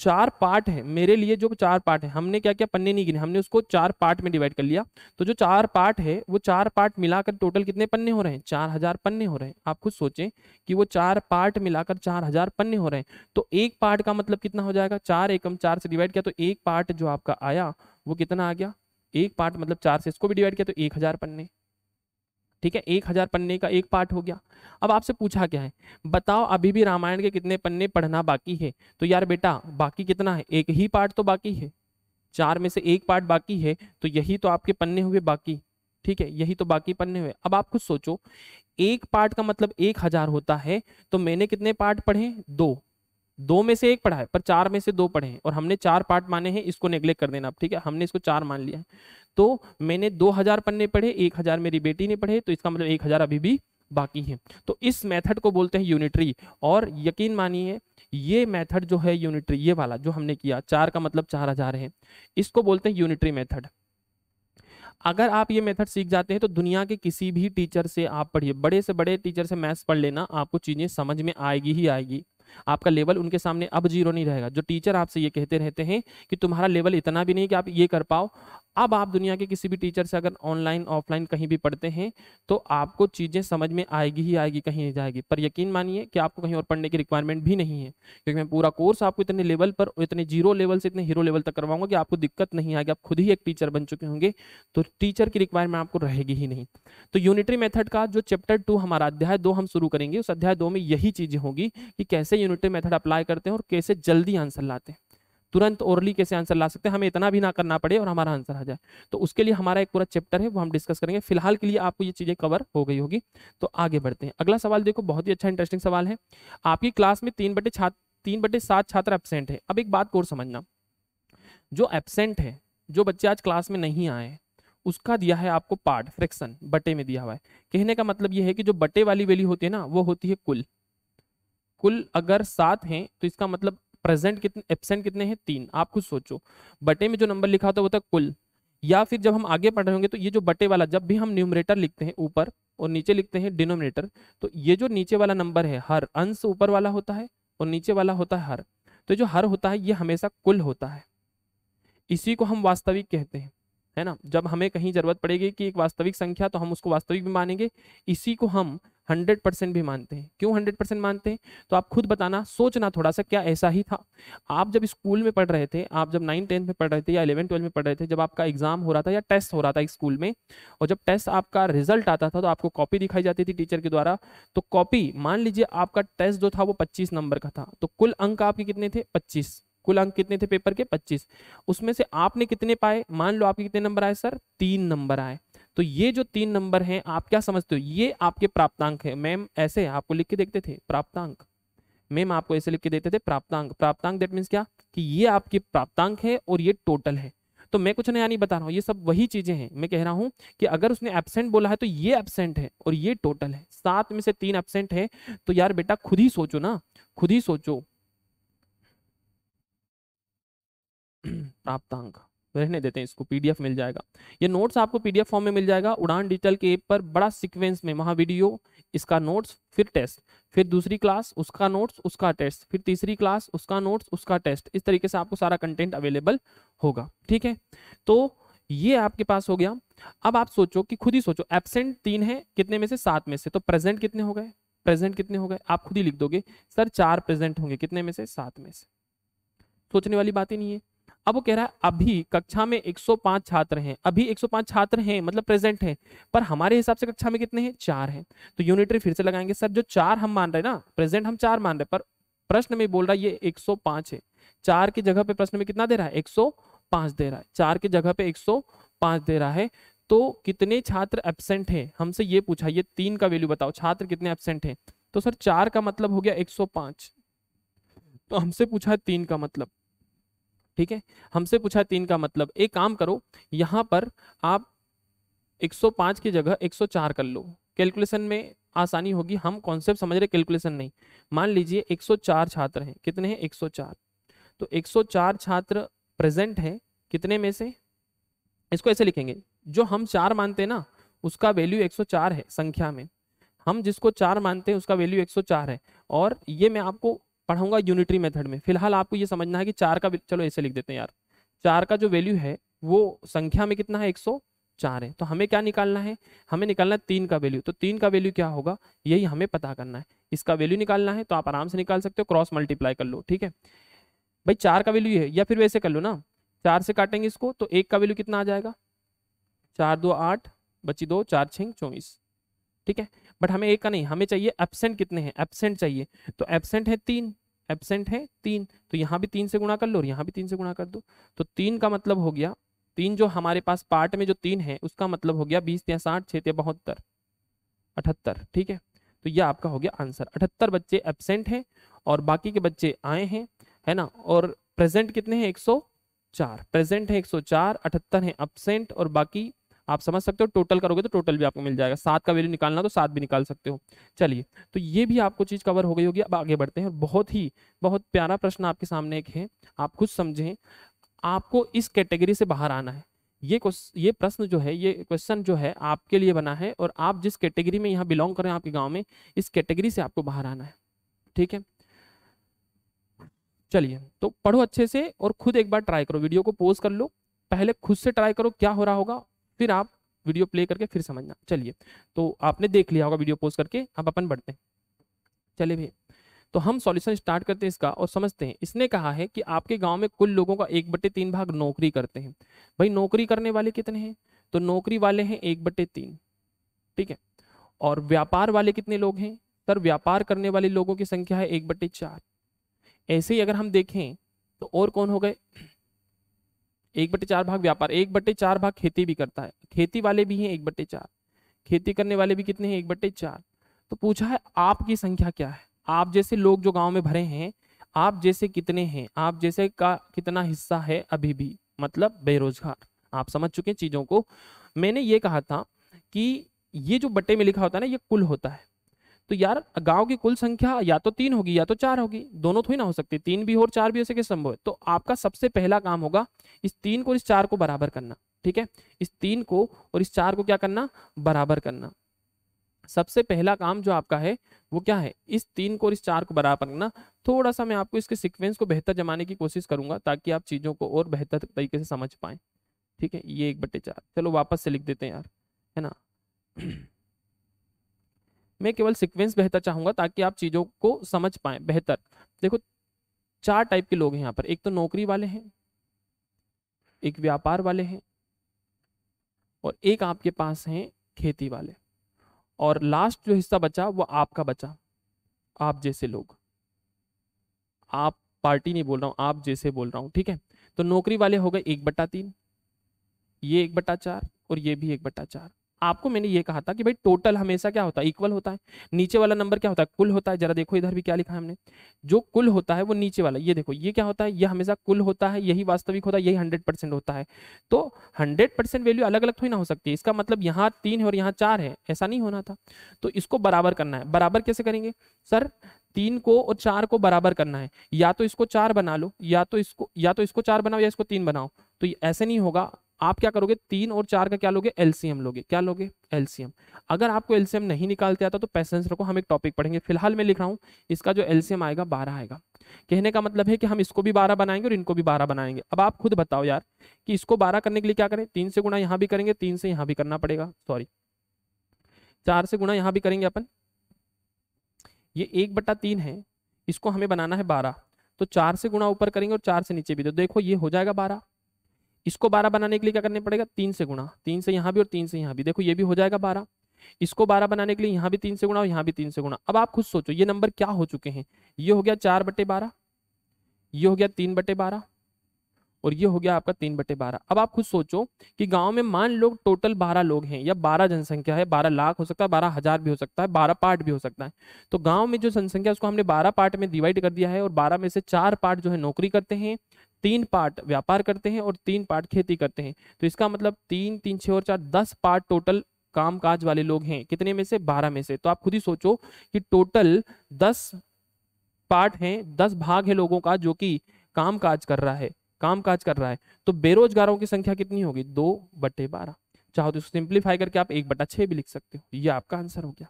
चार पार्ट है मेरे लिए जो चार पार्ट है हमने क्या क्या पन्ने नहीं गिने हमने उसको चार पार्ट में डिवाइड कर लिया तो जो चार पार्ट है वो चार पार्ट मिलाकर टोटल कितने पन्ने हो रहे हैं चार हजार पन्ने हो रहे हैं आप खुद सोचें कि वो चार पार्ट मिलाकर चार हजार पन्ने हो रहे हैं तो एक पार्ट का मतलब कितना हो जाएगा चार एकम चार से डिवाइड किया तो एक पार्ट जो आपका आया वो कितना आ गया एक पार्ट मतलब चार से इसको भी डिवाइड किया तो एक हजार पन्ने ठीक है एक हजार पन्ने का एक पार्ट हो गया अब आपसे पूछा क्या है बताओ अभी भी रामायण के कितने पन्ने पढ़ना बाकी है तो यार बेटा बाकी कितना है एक ही पार्ट तो बाकी है चार में से एक पार्ट बाकी है तो यही तो आपके पन्ने हुए बाकी ठीक है यही तो बाकी पन्ने हुए अब आप कुछ सोचो एक पार्ट का मतलब एक हजार होता है तो मैंने कितने पार्ट पढ़े दो दो में से एक पढ़ा है पर चार में से दो पढ़े हैं और हमने चार पार्ट माने हैं इसको नेग्लेक्ट कर देना आप ठीक है हमने इसको चार मान लिया है तो मैंने दो हजार पन्ने पढ़े एक हजार मेरी बेटी ने पढ़े तो इसका मतलब एक हजार अभी भी बाकी है तो इस मेथड को बोलते हैं यूनिटरी और यकीन मानिए ये मेथड जो है यूनिटरी ये वाला जो हमने किया चार का मतलब चार हजार है इसको बोलते हैं यूनिटरी मेथड अगर आप ये मेथड सीख जाते हैं तो दुनिया के किसी भी टीचर से आप पढ़िए बड़े से बड़े टीचर से मैथ्स पढ़ लेना आपको चीज़ें समझ में आएगी ही आएगी आपका लेवल उनके सामने अब जीरो नहीं रहेगा जो टीचर आपसे ये कहते रहते हैं कि तुम्हारा लेवल इतना भी नहीं कि आप ये कर पाओ अब आप दुनिया के किसी भी टीचर से अगर ऑनलाइन ऑफलाइन कहीं भी पढ़ते हैं तो आपको चीज़ें समझ में आएगी ही आएगी कहीं नहीं जाएगी पर यकीन मानिए कि आपको कहीं और पढ़ने की रिक्वायरमेंट भी नहीं है क्योंकि मैं पूरा कोर्स आपको इतने लेवल पर इतने जीरो लेवल से इतने हीरो लेवल तक करवाऊंगा कि आपको दिक्कत नहीं आएगी आप खुद ही एक टीचर बन चुके होंगे तो टीचर की रिक्वायरमेंट आपको रहेगी ही नहीं तो यूनिटरी मेथड का जो चैप्टर टू हमारा अध्याय दो हम शुरू करेंगे उस अध्याय दो में यही चीज़ें होंगी कि कैसे यूनिटरी मेथड अप्लाई करते हैं और कैसे जल्दी आंसर लाते हैं तुरंत ओरली कैसे आंसर ला सकते हैं हमें इतना भी ना करना पड़े और हमारा आंसर आ जाए तो उसके लिए हमारा एक पूरा चैप्टर है वो हम डिस्कस करेंगे फिलहाल के लिए आपको ये चीज़ें कवर हो गई होगी तो आगे बढ़ते हैं अगला सवाल देखो बहुत ही अच्छा इंटरेस्टिंग सवाल है आपकी क्लास में तीन बटे छात्र तीन बटे सात छात्र एबसेंट है अब एक बात और समझना जो एबसेंट है जो बच्चे आज क्लास में नहीं आए उसका दिया है आपको पार्ट फ्रैक्शन बटे में दिया हुआ है कहने का मतलब यह है कि जो बटे वाली वैल्यू होती है ना वो होती है कुल कुल अगर सात हैं तो इसका मतलब प्रेजेंट कितने एबसेंट कितने हैं तीन आप खुद सोचो बटे में जो नंबर लिखा होता है वो था कुल या फिर जब हम आगे पढ़ रहे होंगे तो ये जो बटे वाला जब भी हम न्यूमरेटर लिखते हैं ऊपर और नीचे लिखते हैं डिनोमिनेटर तो ये जो नीचे वाला नंबर है हर अंश ऊपर वाला होता है और नीचे वाला होता है हर तो जो हर होता है ये हमेशा कुल होता है इसी को हम वास्तविक कहते हैं है ना जब हमें कहीं जरूरत पड़ेगी कि एक वास्तविक संख्या तो हम उसको वास्तविक भी मानेंगे इसी को हम हंड्रेड परसेंट भी मानते हैं क्यों हंड्रेड परसेंट मानते हैं तो आप खुद बताना सोचना थोड़ा सा क्या ऐसा ही था आप जब स्कूल में पढ़ रहे थे आप जब नाइन टेंथ में पढ़ रहे थे या इलेवन ट्वेल्व में पढ़ रहे थे जब आपका एग्जाम हो रहा था या टेस्ट हो रहा था स्कूल में और जब टेस्ट आपका रिजल्ट आता था तो आपको कॉपी दिखाई जाती थी टीचर के द्वारा तो कॉपी मान लीजिए आपका टेस्ट जो था वो पच्चीस नंबर का था तो कुल अंक आपके कितने थे पच्चीस कुल अंक कितने थे पेपर के 25 उसमें से आपने कितने पाए मान लो आपके कितने नंबर आए सर तीन नंबर आए तो ये जो तीन नंबर हैं आप क्या समझते हो ये आपके प्राप्तांक है मैम ऐसे आपको लिख के देखते थे प्राप्तांक मैम आपको ऐसे लिख के देते थे प्राप्तांक प्राप्तांक दैट मीन्स क्या कि ये आपके प्राप्तांक है और ये टोटल है तो मैं कुछ नया नहीं बता रहा हूँ ये सब वही चीजें हैं मैं कह रहा हूँ कि अगर उसने एबसेंट बोला है तो ये एबसेंट है और ये टोटल है सात में से तीन एबसेंट है तो यार बेटा खुद ही सोचो ना खुद ही सोचो प्राप्तांक रहने देते हैं इसको पीडीएफ मिल जाएगा ये नोट्स आपको पीडीएफ फॉर्म में मिल जाएगा उड़ान डिजिटल के ऐप पर बड़ा सीक्वेंस में वहाँ वीडियो इसका नोट्स फिर टेस्ट फिर दूसरी क्लास उसका नोट्स उसका टेस्ट फिर तीसरी क्लास उसका नोट्स उसका टेस्ट इस तरीके से आपको सारा कंटेंट अवेलेबल होगा ठीक है तो ये आपके पास हो गया अब आप सोचो कि खुद ही सोचो एबसेंट तीन है कितने में से सात में से तो प्रेजेंट कितने हो गए प्रेजेंट कितने हो गए आप खुद ही लिख दोगे सर चार प्रेजेंट होंगे कितने में से सात में से सोचने वाली बात ही नहीं है अब वो कह रहा है अभी कक्षा में 105 छात्र हैं अभी 105 छात्र हैं मतलब प्रेजेंट हैं पर हमारे हिसाब से कक्षा में कितने हैं चार हैं तो यूनिटरी फिर से लगाएंगे सर जो चार हम मान रहे हैं ना प्रेजेंट हम चार मान रहे पर प्रश्न में बोल रहा है ये 105 है चार की जगह पे प्रश्न में कितना दे रहा है एक दे रहा है चार की जगह पे एक दे रहा है तो कितने छात्र एबसेंट है हमसे ये पूछा ये तीन का वैल्यू बताओ छात्र कितने एबसेंट है तो सर चार का मतलब हो गया एक तो हमसे पूछा है तीन का मतलब ठीक है हमसे पूछा तीन का मतलब एक काम करो यहाँ पर आप 105 की जगह 104 कर लो कैलकुलेशन में आसानी होगी हम कॉन्सेप्ट समझ रहे कैलकुलेशन नहीं मान लीजिए 104 छात्र हैं कितने हैं 104 तो 104 छात्र प्रेजेंट हैं कितने में से इसको ऐसे लिखेंगे जो हम चार मानते हैं ना उसका वैल्यू 104 है संख्या में हम जिसको चार मानते हैं उसका वैल्यू 104 है और ये मैं आपको पढ़ाऊंगा यूनिटरी मेथड में फिलहाल आपको ये समझना है कि चार का चलो ऐसे लिख देते हैं यार चार का जो वैल्यू है वो संख्या में कितना है एक सौ चार है तो हमें क्या निकालना है हमें निकालना है तीन का वैल्यू तो तीन का वैल्यू क्या होगा यही हमें पता करना है इसका वैल्यू निकालना है तो आप आराम से निकाल सकते हो क्रॉस मल्टीप्लाई कर लो ठीक है भाई चार का वैल्यू है या फिर वैसे कर लो ना चार से काटेंगे इसको तो एक का वैल्यू कितना आ जाएगा चार दो आठ बची दो चार छः चौबीस ठीक है बट हमें एक का नहीं हमें चाहिए एबसेंट कितने हैं एबसेंट चाहिए तो एबसेंट है तीन एबसेंट है तीन तो यहाँ भी तीन से गुणा कर लो और यहाँ भी तीन से गुणा कर दो तो तीन का मतलब हो गया तीन जो हमारे पास पार्ट में जो तीन है उसका मतलब हो गया बीस या साठ छः या बहत्तर अठहत्तर ठीक है तो यह आपका हो गया आंसर अठहत्तर बच्चे एबसेंट हैं और बाकी के बच्चे आए हैं है ना और प्रेजेंट कितने हैं 104 प्रेजेंट है 104 अठहत्तर हैं एबसेंट और बाकी आप समझ सकते हो टोटल करोगे तो टोटल भी आपको मिल जाएगा सात का वैल्यू निकालना तो सात भी निकाल सकते हो चलिए तो ये भी आपको चीज़ कवर हो गई होगी अब आगे बढ़ते हैं बहुत ही बहुत प्यारा प्रश्न आपके सामने एक है आप खुद समझें आपको इस कैटेगरी से बाहर आना है ये ये प्रश्न जो है ये क्वेश्चन जो है आपके लिए बना है और आप जिस कैटेगरी में यहाँ बिलोंग कर रहे हैं आपके गाँव में इस कैटेगरी से आपको बाहर आना है ठीक है चलिए तो पढ़ो अच्छे से और खुद एक बार ट्राई करो वीडियो को पोज कर लो पहले खुद से ट्राई करो क्या हो रहा होगा फिर आप वीडियो प्ले करके फिर समझना चलिए तो आपने देख लिया होगा वीडियो पोस्ट करके अब अपन बढ़ते हैं चलिए भैया तो हम सॉल्यूशन स्टार्ट करते हैं इसका और समझते हैं इसने कहा है कि आपके गांव में कुल लोगों का एक बट्टे तीन भाग नौकरी करते हैं भाई नौकरी करने वाले कितने हैं तो नौकरी वाले हैं एक बट्टे तीन ठीक है और व्यापार वाले कितने लोग हैं सर व्यापार करने वाले लोगों की संख्या है एक बट्टे चार ऐसे ही अगर हम देखें तो और कौन हो गए एक बटे चार भाग व्यापार एक बटे चार भाग खेती भी करता है खेती वाले भी हैं एक बटे चार खेती करने वाले भी कितने हैं एक बटे चार तो पूछा है आपकी संख्या क्या है आप जैसे लोग जो गांव में भरे हैं आप जैसे कितने हैं आप जैसे का कितना हिस्सा है अभी भी मतलब बेरोजगार आप समझ चुके हैं चीजों को मैंने ये कहा था कि ये जो बट्टे में लिखा होता है ना ये कुल होता है तो यार गांव की कुल संख्या या तो तीन होगी या तो चार होगी दोनों थोड़ी ना हो सकती तीन भी हो और चार भी हो सके संभव है तो आपका सबसे पहला काम होगा इस तीन को इस चार को बराबर करना ठीक है इस तीन को और इस चार को क्या करना बराबर करना सबसे पहला काम जो आपका है वो क्या है इस तीन को और इस चार को बराबर करना थोड़ा सा मैं आपको इसके सिक्वेंस को बेहतर जमाने की कोशिश करूंगा ताकि आप चीज़ों को और बेहतर तरीके से समझ पाए ठीक है ये एक बट्टे चार चलो वापस से लिख देते हैं यार है ना मैं केवल सिक्वेंस बेहतर चाहूंगा ताकि आप चीज़ों को समझ पाए बेहतर देखो चार टाइप के लोग हैं यहाँ पर एक तो नौकरी वाले हैं एक व्यापार वाले हैं और एक आपके पास हैं खेती वाले और लास्ट जो हिस्सा बचा वो आपका बचा आप जैसे लोग आप पार्टी नहीं बोल रहा हूं आप जैसे बोल रहा हूं ठीक है तो नौकरी वाले हो गए एक बट्टा तीन ये एक बट्टा चार और ये भी एक बट्टा चार आपको मैंने ये कहा था कि भाई टोटल हमेशा क्या होता है इक्वल होता है नीचे वाला नंबर क्या होता है कुल होता है जरा देखो इधर भी क्या लिखा है हमने जो कुल होता है वो नीचे वाला ये देखो ये क्या होता है ये हमेशा कुल होता है यही वास्तविक होता है यही हंड्रेड होता है तो हंड्रेड वैल्यू अलग अलग थोड़ी ना हो सकती है इसका मतलब यहाँ तीन है और यहाँ चार है ऐसा नहीं होना था तो इसको बराबर करना है बराबर कैसे करेंगे सर तीन को और चार को बराबर करना है या तो इसको चार बना लो या तो इसको या तो इसको चार बनाओ या इसको तीन बनाओ तो ऐसे नहीं होगा आप क्या करोगे तीन और चार का क्या लोगे एलसीएम लोगे क्या लोगे एलसीएम अगर आपको एलसीएम नहीं निकालते आता तो पैसेंस रखो हम एक टॉपिक पढ़ेंगे फिलहाल मैं लिख रहा हूँ इसका जो एलसीएम आएगा बारह आएगा कहने का मतलब है कि हम इसको भी बारह बनाएंगे और इनको भी बारह बनाएंगे अब आप खुद बताओ यार कि इसको बारह करने के लिए क्या करें तीन से गुणा यहाँ भी करेंगे तीन से यहाँ भी करना पड़ेगा सॉरी चार से गुणा यहाँ भी करेंगे अपन ये एक बट्टा तीन है इसको हमें बनाना है बारह तो चार से गुणा ऊपर करेंगे और चार से नीचे भी तो देखो ये हो जाएगा बारह इसको बारह बनाने के लिए क्या करने पड़ेगा तीन से गुणा तीन से यहाँ भी और तीन से यहाँ भी देखो ये भी हो जाएगा बारह इसको बारह बनाने के लिए यहाँ भी तीन से गुणा और यहाँ भी तीन से गुणा अब आप खुद सोचो ये नंबर क्या हो चुके हैं ये हो गया चार बटे बारह ये हो गया तीन बटे बारह और ये हो गया आपका तीन बटे बारह अब आप खुद सोचो कि गांव में मान लो टोटल बारह लोग हैं या बारह जनसंख्या है बारह लाख हो सकता है बारह हजार भी हो सकता है बारह पार्ट भी हो सकता है तो गांव में जो जनसंख्या उसको हमने बारह पार्ट में डिवाइड कर दिया है और बारह में से चार पार्ट जो है नौकरी करते हैं तीन पार्ट व्यापार करते हैं और तीन पार्ट खेती करते हैं तो इसका मतलब तीन तीन छः और चार दस पार्ट टोटल काम काज वाले लोग हैं कितने में से बारह में से तो आप खुद ही सोचो कि टोटल दस पार्ट हैं दस भाग है लोगों का जो कि काम काज कर रहा है काम काज कर रहा है तो बेरोजगारों की संख्या कितनी होगी दो बटे बारह चाहो तो इसको सिंप्लीफाई करके आप एक बटा छः भी लिख सकते हो ये आपका आंसर हो गया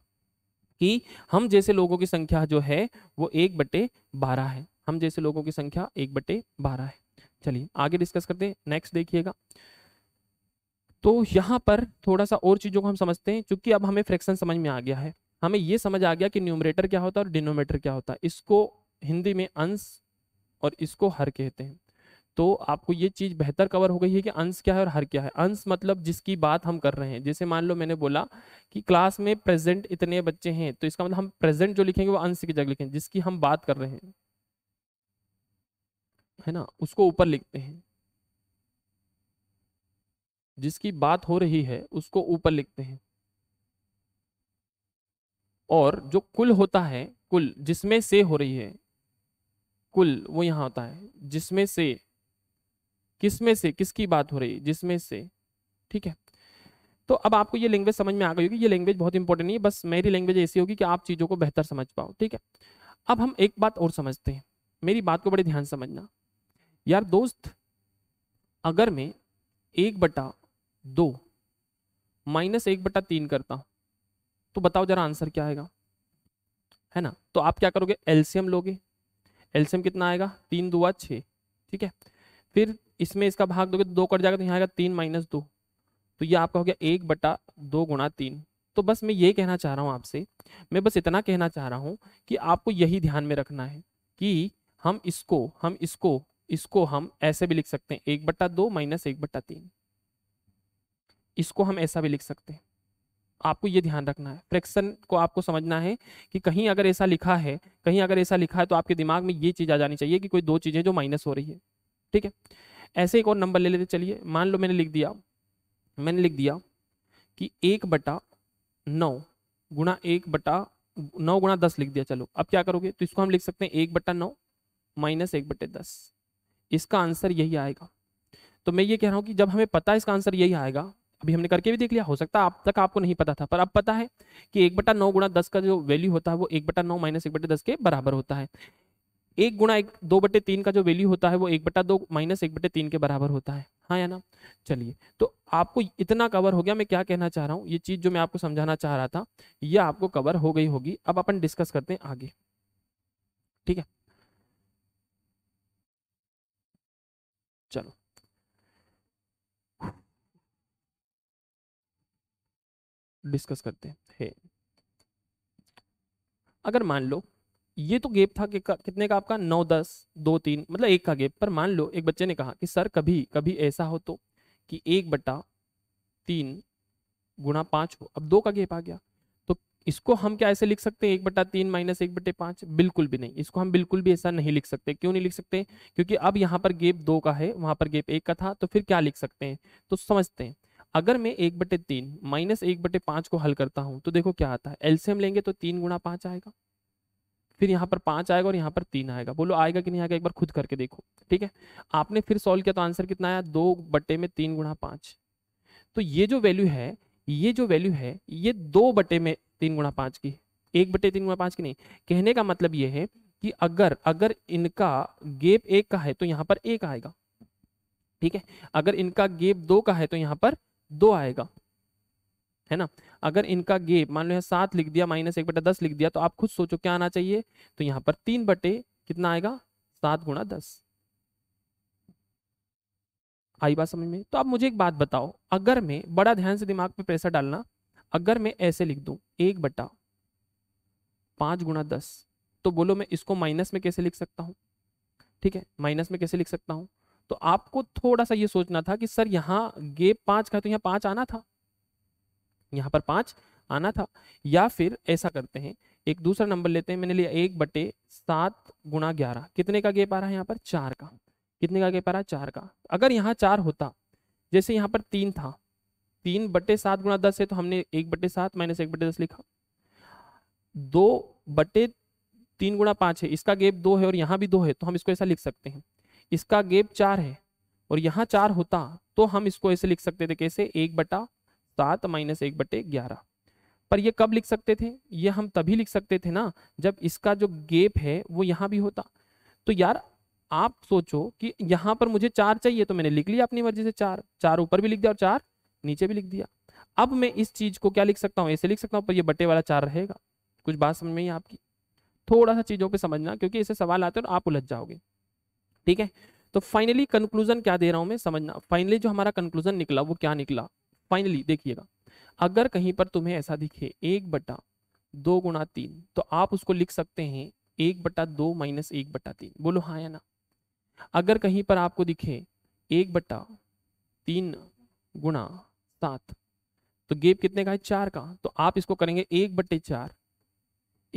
कि हम जैसे लोगों की संख्या जो है वो एक बटे बारह है हम जैसे लोगों की संख्या एक बटे बारह है चलिए आगे डिस्कस करते हैं नेक्स्ट देखिएगा तो यहाँ पर थोड़ा सा और चीज़ों को हम समझते हैं क्योंकि अब हमें फ्रैक्शन समझ में आ गया है हमें ये समझ आ गया कि न्यूमरेटर क्या होता है और डिनोमेटर क्या होता है इसको हिंदी में अंश और इसको हर कहते हैं तो आपको ये चीज़ बेहतर कवर हो गई है कि अंश क्या है और हर क्या है अंश मतलब जिसकी बात हम कर रहे हैं जैसे मान लो मैंने बोला कि क्लास में प्रेजेंट इतने बच्चे हैं तो इसका मतलब हम प्रेजेंट जो लिखेंगे वो अंश की जगह लिखेंगे जिसकी हम बात कर रहे हैं है ना उसको ऊपर लिखते हैं जिसकी बात हो रही है उसको ऊपर लिखते हैं और जो कुल होता है कुल जिसमें से हो रही है कुल वो यहाँ होता है जिसमें से किसमें से किसकी बात हो रही है जिसमें से ठीक है तो अब आपको ये लैंग्वेज समझ में आ गई होगी ये लैंग्वेज बहुत इंपॉर्टेंट नहीं है बस मेरी लैंग्वेज ऐसी होगी कि आप चीज़ों को बेहतर समझ पाओ ठीक है अब हम एक बात और समझते हैं मेरी बात को बड़े ध्यान समझना यार दोस्त अगर मैं एक बटा दो माइनस एक बटा तीन करता हूं तो बताओ जरा आंसर क्या आएगा है ना तो आप क्या करोगे एल्सियम लोगे एल्सियम कितना आएगा तीन दुआ छः ठीक है फिर इसमें इसका भाग दोगे तो दो कट जाएगा तो यहाँ आएगा तीन माइनस दो तो ये आपका हो गया एक बटा दो गुणा तीन तो बस मैं ये कहना चाह रहा हूँ आपसे मैं बस इतना कहना चाह रहा हूँ कि आपको यही ध्यान में रखना है कि हम इसको हम इसको इसको हम ऐसे भी लिख सकते हैं एक बट्टा दो माइनस एक बट्टा तीन इसको हम ऐसा भी लिख सकते हैं आपको ये ध्यान रखना है फ्रैक्शन को आपको समझना है कि कहीं अगर ऐसा लिखा है कहीं अगर ऐसा लिखा है तो आपके दिमाग में ये चीज़ आ जानी चाहिए कि कोई दो चीज़ें जो माइनस हो रही है ठीक है ऐसे एक और नंबर ले लेते चलिए मान लो मैंने लिख दिया मैंने लिख दिया कि एक बटा नौ गुणा एक बटा नौ गुणा दस लिख दिया चलो अब क्या करोगे तो इसको हम लिख सकते हैं एक बट्टा नौ माइनस एक बटे दस इसका आंसर यही आएगा तो मैं ये कह रहा हूँ कि जब हमें पता है इसका आंसर यही आएगा अभी हमने करके भी देख लिया हो सकता है अब तक आपको नहीं पता था पर अब पता है कि एक बटा नौ गुणा दस का जो वैल्यू होता है वो एक बटा नौ माइनस एक बटे दस के बराबर होता है एक गुणा एक दो बटे तीन का जो वैल्यू होता है वो एक बटा दो माइनस एक बटे तीन के बराबर होता है हाँ या ना चलिए तो आपको इतना कवर हो गया मैं क्या कहना चाह रहा हूँ ये चीज़ जो मैं आपको समझाना चाह रहा था ये आपको कवर हो गई होगी अब अपन डिस्कस करते हैं आगे ठीक है डिस्कस करते हैं अगर मान लो ये तो गेप था कि कितने का आपका नौ दस दो तीन मतलब एक का गेप पर मान लो एक बच्चे ने कहा कि सर कभी कभी ऐसा हो तो कि एक बटा तीन गुणा पांच हो अब दो का गेप आ गया तो इसको हम क्या ऐसे लिख सकते हैं एक बटा तीन माइनस एक बटे पांच बिल्कुल भी नहीं इसको हम बिल्कुल भी ऐसा नहीं लिख सकते क्यों नहीं लिख सकते क्योंकि अब यहाँ पर गेप दो का है वहां पर गेप एक का था तो फिर क्या लिख सकते हैं तो समझते हैं अगर मैं एक बटे तीन माइनस एक बटे पांच को हल करता हूं तो देखो क्या आता है एल्सियम लेंगे तो तीन गुणा पांच आएगा फिर यहाँ पर पांच आएगा और यहां पर तीन आएगा बोलो आएगा कि नहीं आएगा एक बार खुद करके देखो ठीक है आपने फिर सॉल्व किया तो आंसर कितना आया दो बटे में तीन गुणा पांच तो ये जो वैल्यू है ये जो वैल्यू है ये दो बटे में तीन गुणा पांच की एक बटे तीन गुणा पांच की नहीं कहने का मतलब ये है कि अगर अगर इनका गेप एक का है तो यहां पर एक आएगा ठीक है अगर इनका गेप दो का है तो यहां पर दो आएगा है ना अगर इनका गेप मान लो यहाँ सात लिख दिया माइनस एक बटा दस लिख दिया तो आप खुद सोचो क्या आना चाहिए तो यहाँ पर तीन बटे कितना आएगा सात गुणा दस आई बात समझ में तो आप मुझे एक बात बताओ अगर मैं बड़ा ध्यान से दिमाग पे प्रेशर डालना अगर मैं ऐसे लिख दू एक बटा पांच गुणा दस तो बोलो मैं इसको माइनस में कैसे लिख सकता हूँ ठीक है माइनस में कैसे लिख सकता हूँ तो आपको थोड़ा सा ये सोचना था कि सर यहाँ गेप पांच का तो यहाँ पांच आना था यहाँ पर पांच आना था या फिर ऐसा करते हैं एक दूसरा नंबर लेते हैं मैंने लिया एक बटे सात गुणा ग्यारह कितने का गेप आ रहा है यहाँ पर चार का कितने का गेप आ रहा है चार का अगर यहाँ चार होता जैसे यहाँ पर तीन था तीन बटे सात गुणा दस है तो हमने एक बटे सात माइनस एक बटे दस लिखा दो बटे तीन गुणा पाँच है इसका गेप दो है और यहाँ भी दो है तो हम इसको ऐसा लिख सकते हैं इसका गेप चार है और यहाँ चार होता तो हम इसको ऐसे लिख सकते थे कैसे एक बटा सात माइनस एक बटे ग्यारह पर ये कब लिख सकते थे ये हम तभी लिख सकते थे ना जब इसका जो गेप है वो यहाँ भी होता तो यार आप सोचो कि यहाँ पर मुझे चार चाहिए तो मैंने लिख लिया अपनी मर्जी से चार चार ऊपर भी लिख दिया और चार नीचे भी लिख दिया अब मैं इस चीज को क्या लिख सकता हूँ ऐसे लिख सकता हूँ पर ये बटे वाला चार रहेगा कुछ बात समझ में ही आपकी थोड़ा सा चीजों पर समझना क्योंकि ऐसे सवाल आते हैं और आप उलझ जाओगे ठीक है तो फाइनली कंक्लूजन क्या दे रहा हूं मैं समझना फाइनली जो हमारा कंक्लूजन निकला वो क्या निकला फाइनली देखिएगा अगर कहीं पर तुम्हें ऐसा दिखे एक बटा दो गुणा तीन तो आप उसको लिख सकते हैं एक बटा दो माइनस एक बटा तीन बोलो हाँ या ना अगर कहीं पर आपको दिखे एक बटा तीन गुणा सात तो गेप कितने का है चार का तो आप इसको करेंगे एक बटे चार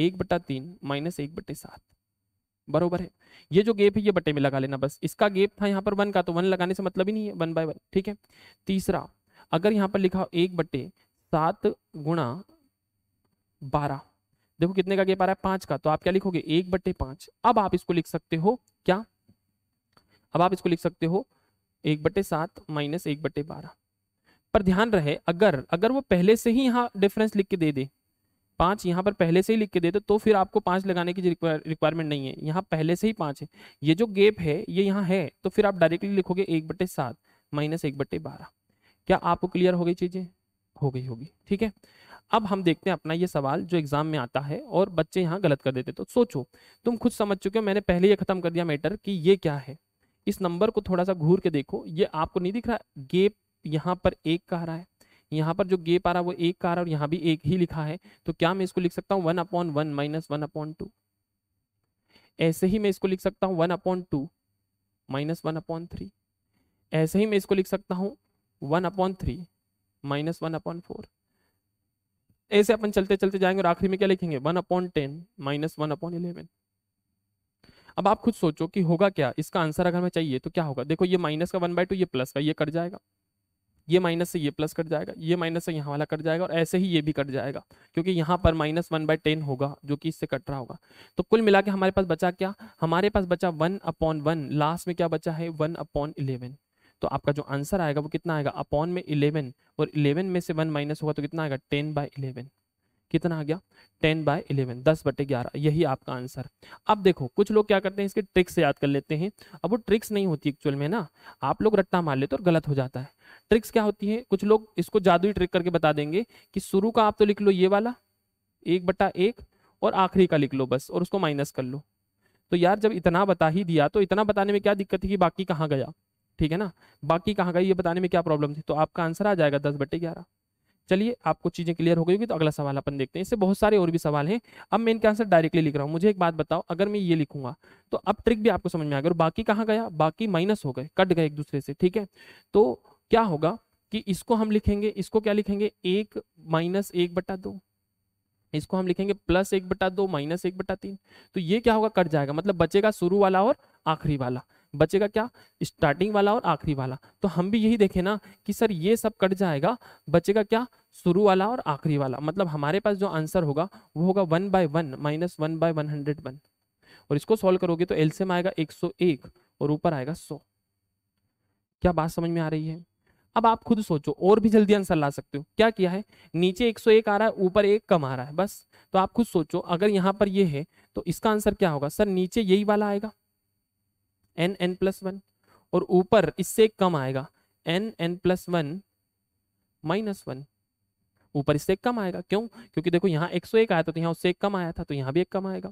एक बटा तीन माइनस एक बटे सात बरोबर है ये जो गेप है ये बटे में लगा लेना बस इसका गेप था यहाँ पर वन का तो वन लगाने से मतलब ही नहीं है वन बाय वन ठीक है तीसरा अगर यहाँ पर लिखा हो एक बटे सात गुणा बारह देखो कितने का गेप आ रहा है पांच का तो आप क्या लिखोगे एक बट्टे पांच अब आप इसको लिख सकते हो क्या अब आप इसको लिख सकते हो एक बट्टे सात माइनस एक बट्टे बारह पर ध्यान रहे अगर अगर वो पहले से ही यहाँ डिफरेंस लिख के दे दे पाँच यहाँ पर पहले से ही लिख के देते तो फिर आपको पांच लगाने की रिक्वायरमेंट नहीं है यहाँ पहले से ही पांच है ये जो गेप है ये यहाँ है तो फिर आप डायरेक्टली लिखोगे एक बटे सात माइनस एक बटे बारह क्या आपको क्लियर हो गई चीज़ें हो गई होगी ठीक है अब हम देखते हैं अपना ये सवाल जो एग्जाम में आता है और बच्चे यहाँ गलत कर देते तो सोचो तुम खुद समझ चुके हो मैंने पहले ये खत्म कर दिया मैटर कि ये क्या है इस नंबर को थोड़ा सा घूर के देखो ये आपको नहीं दिख रहा गेप यहाँ पर एक कह रहा है यहाँ पर जो गेप आ रहा है वो एक का आ रहा है और यहाँ भी एक ही लिखा है तो क्या मैं इसको लिख सकता हूँ one upon one minus one upon two ऐसे ही मैं इसको लिख सकता हूँ one upon two minus one upon three ऐसे ही मैं इसको लिख सकता हूँ one upon three minus one upon four ऐसे अपन चलते चलते जाएंगे और आखिरी में क्या लिखेंगे one upon ten minus one upon eleven अब आप खुद सोचो कि होगा क्या इसका आंसर अगर हमें चाहिए तो क्या होगा देखो ये माइनस का वन बाय टू ये प्लस का ये कट जाएगा ये माइनस से ये प्लस कट जाएगा ये माइनस से यहाँ वाला कट जाएगा और ऐसे ही ये भी कट जाएगा क्योंकि यहाँ पर माइनस वन बाई टेन होगा जो कि इससे कट रहा होगा तो कुल मिला के हमारे पास बचा क्या हमारे पास बचा वन अपॉन वन लास्ट में क्या बचा है वन अपॉन इलेवन तो आपका जो आंसर आएगा वो कितना आएगा अपॉन में इलेवन और इलेवन में से वन माइनस होगा तो कितना आएगा टेन बाई इलेवन कितना आ गया टेन बाय इलेवन दस बटे ग्यारह यही आपका आंसर अब देखो कुछ लोग क्या करते हैं इसके ट्रिक्स याद कर लेते हैं अब वो ट्रिक्स नहीं होती एक्चुअल में ना आप लोग रट्टा मार लेते और गलत हो जाता है ट्रिक्स क्या होती है कुछ लोग इसको जादुई ट्रिक करके बता देंगे कि शुरू का आप तो लिख लो ये वाला एक बटा एक और आखिरी का लिख लो बस और उसको माइनस कर लो तो यार जब इतना बता ही दिया तो इतना बताने में क्या दिक्कत थी कि बाकी कहाँ गया ठीक है ना बाकी कहाँ गई ये बताने में क्या प्रॉब्लम थी तो आपका आंसर आ जाएगा दस बटे ग्यारह चलिए आपको चीजें क्लियर हो गई होगी तो अगला सवाल अपन देखते हैं इससे बहुत सारे और भी सवाल हैं अब मैं इनके आंसर डायरेक्टली लिख रहा हूँ मुझे एक बात बताओ अगर मैं ये लिखूंगा तो अब ट्रिक भी आपको समझ में आ गया और बाकी कहाँ गया बाकी माइनस हो गए कट गए एक दूसरे से ठीक है तो क्या होगा कि इसको हम लिखेंगे इसको क्या लिखेंगे एक माइनस एक बटा दो इसको हम लिखेंगे प्लस एक बटा दो माइनस एक बटा तीन तो ये क्या होगा कट जाएगा मतलब बचेगा शुरू वाला और आखिरी वाला बचेगा क्या स्टार्टिंग वाला और आखिरी वाला तो हम भी यही देखें ना कि सर ये सब कट जाएगा बचेगा क्या शुरू वाला और आखिरी वाला मतलब हमारे पास जो आंसर होगा वो होगा one by one minus one by one hundred one और इसको सॉल्व करोगे तो एल्सियम आएगा एक सौ एक और ऊपर आएगा सौ क्या बात समझ में आ रही है अब आप खुद सोचो और भी जल्दी आंसर ला सकते हो क्या किया है नीचे एक एक आ रहा है ऊपर एक कम आ रहा है बस तो आप खुद सोचो अगर यहाँ पर ये है तो इसका आंसर क्या होगा सर नीचे यही वाला आएगा एन एन प्लस वन और ऊपर इससे कम आएगा n n plus one minus one ऊपर इससे कम आएगा क्यों क्योंकि देखो यहाँ एक सौ एक आया था तो यहाँ उससे एक कम आया था तो यहाँ भी एक कम आएगा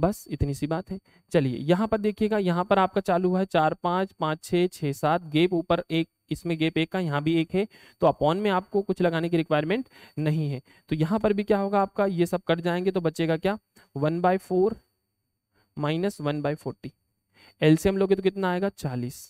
बस इतनी सी बात है चलिए यहाँ पर देखिएगा यहाँ पर आपका चालू हुआ है चार पाँच पाँच छः छः सात गेप ऊपर एक इसमें गेप एक का यहाँ भी एक है तो अपॉन में आपको कुछ लगाने की रिक्वायरमेंट नहीं है तो यहाँ पर भी क्या होगा आपका ये सब कट जाएंगे तो बचेगा क्या one by four minus one by forty LCM लोगे तो कितना आएगा चालीस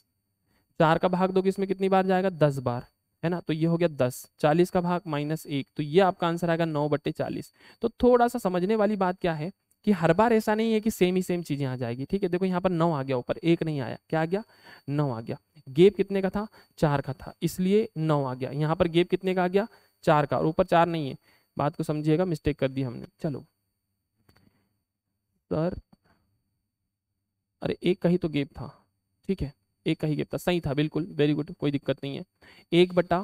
चार का भाग दोगे इसमें कितनी बार जाएगा दस बार है ना तो ये हो गया दस चालीस का भाग माइनस एक तो ये आपका आंसर आएगा नौ बट्टे चालीस तो थोड़ा सा समझने वाली बात क्या है कि हर बार ऐसा नहीं है कि सेम ही सेम चीजें आ जाएगी ठीक है देखो यहाँ पर नौ आ गया ऊपर एक नहीं आया क्या आ गया नौ आ गया गेप कितने का था चार का था इसलिए नौ आ गया यहाँ पर गेप कितने का आ गया चार का और ऊपर चार नहीं है बात को समझिएगा मिस्टेक कर दी हमने चलो सर अरे एक का ही तो गेप था ठीक है एक का ही गेप था सही था बिल्कुल वेरी गुड कोई दिक्कत नहीं है एक बटा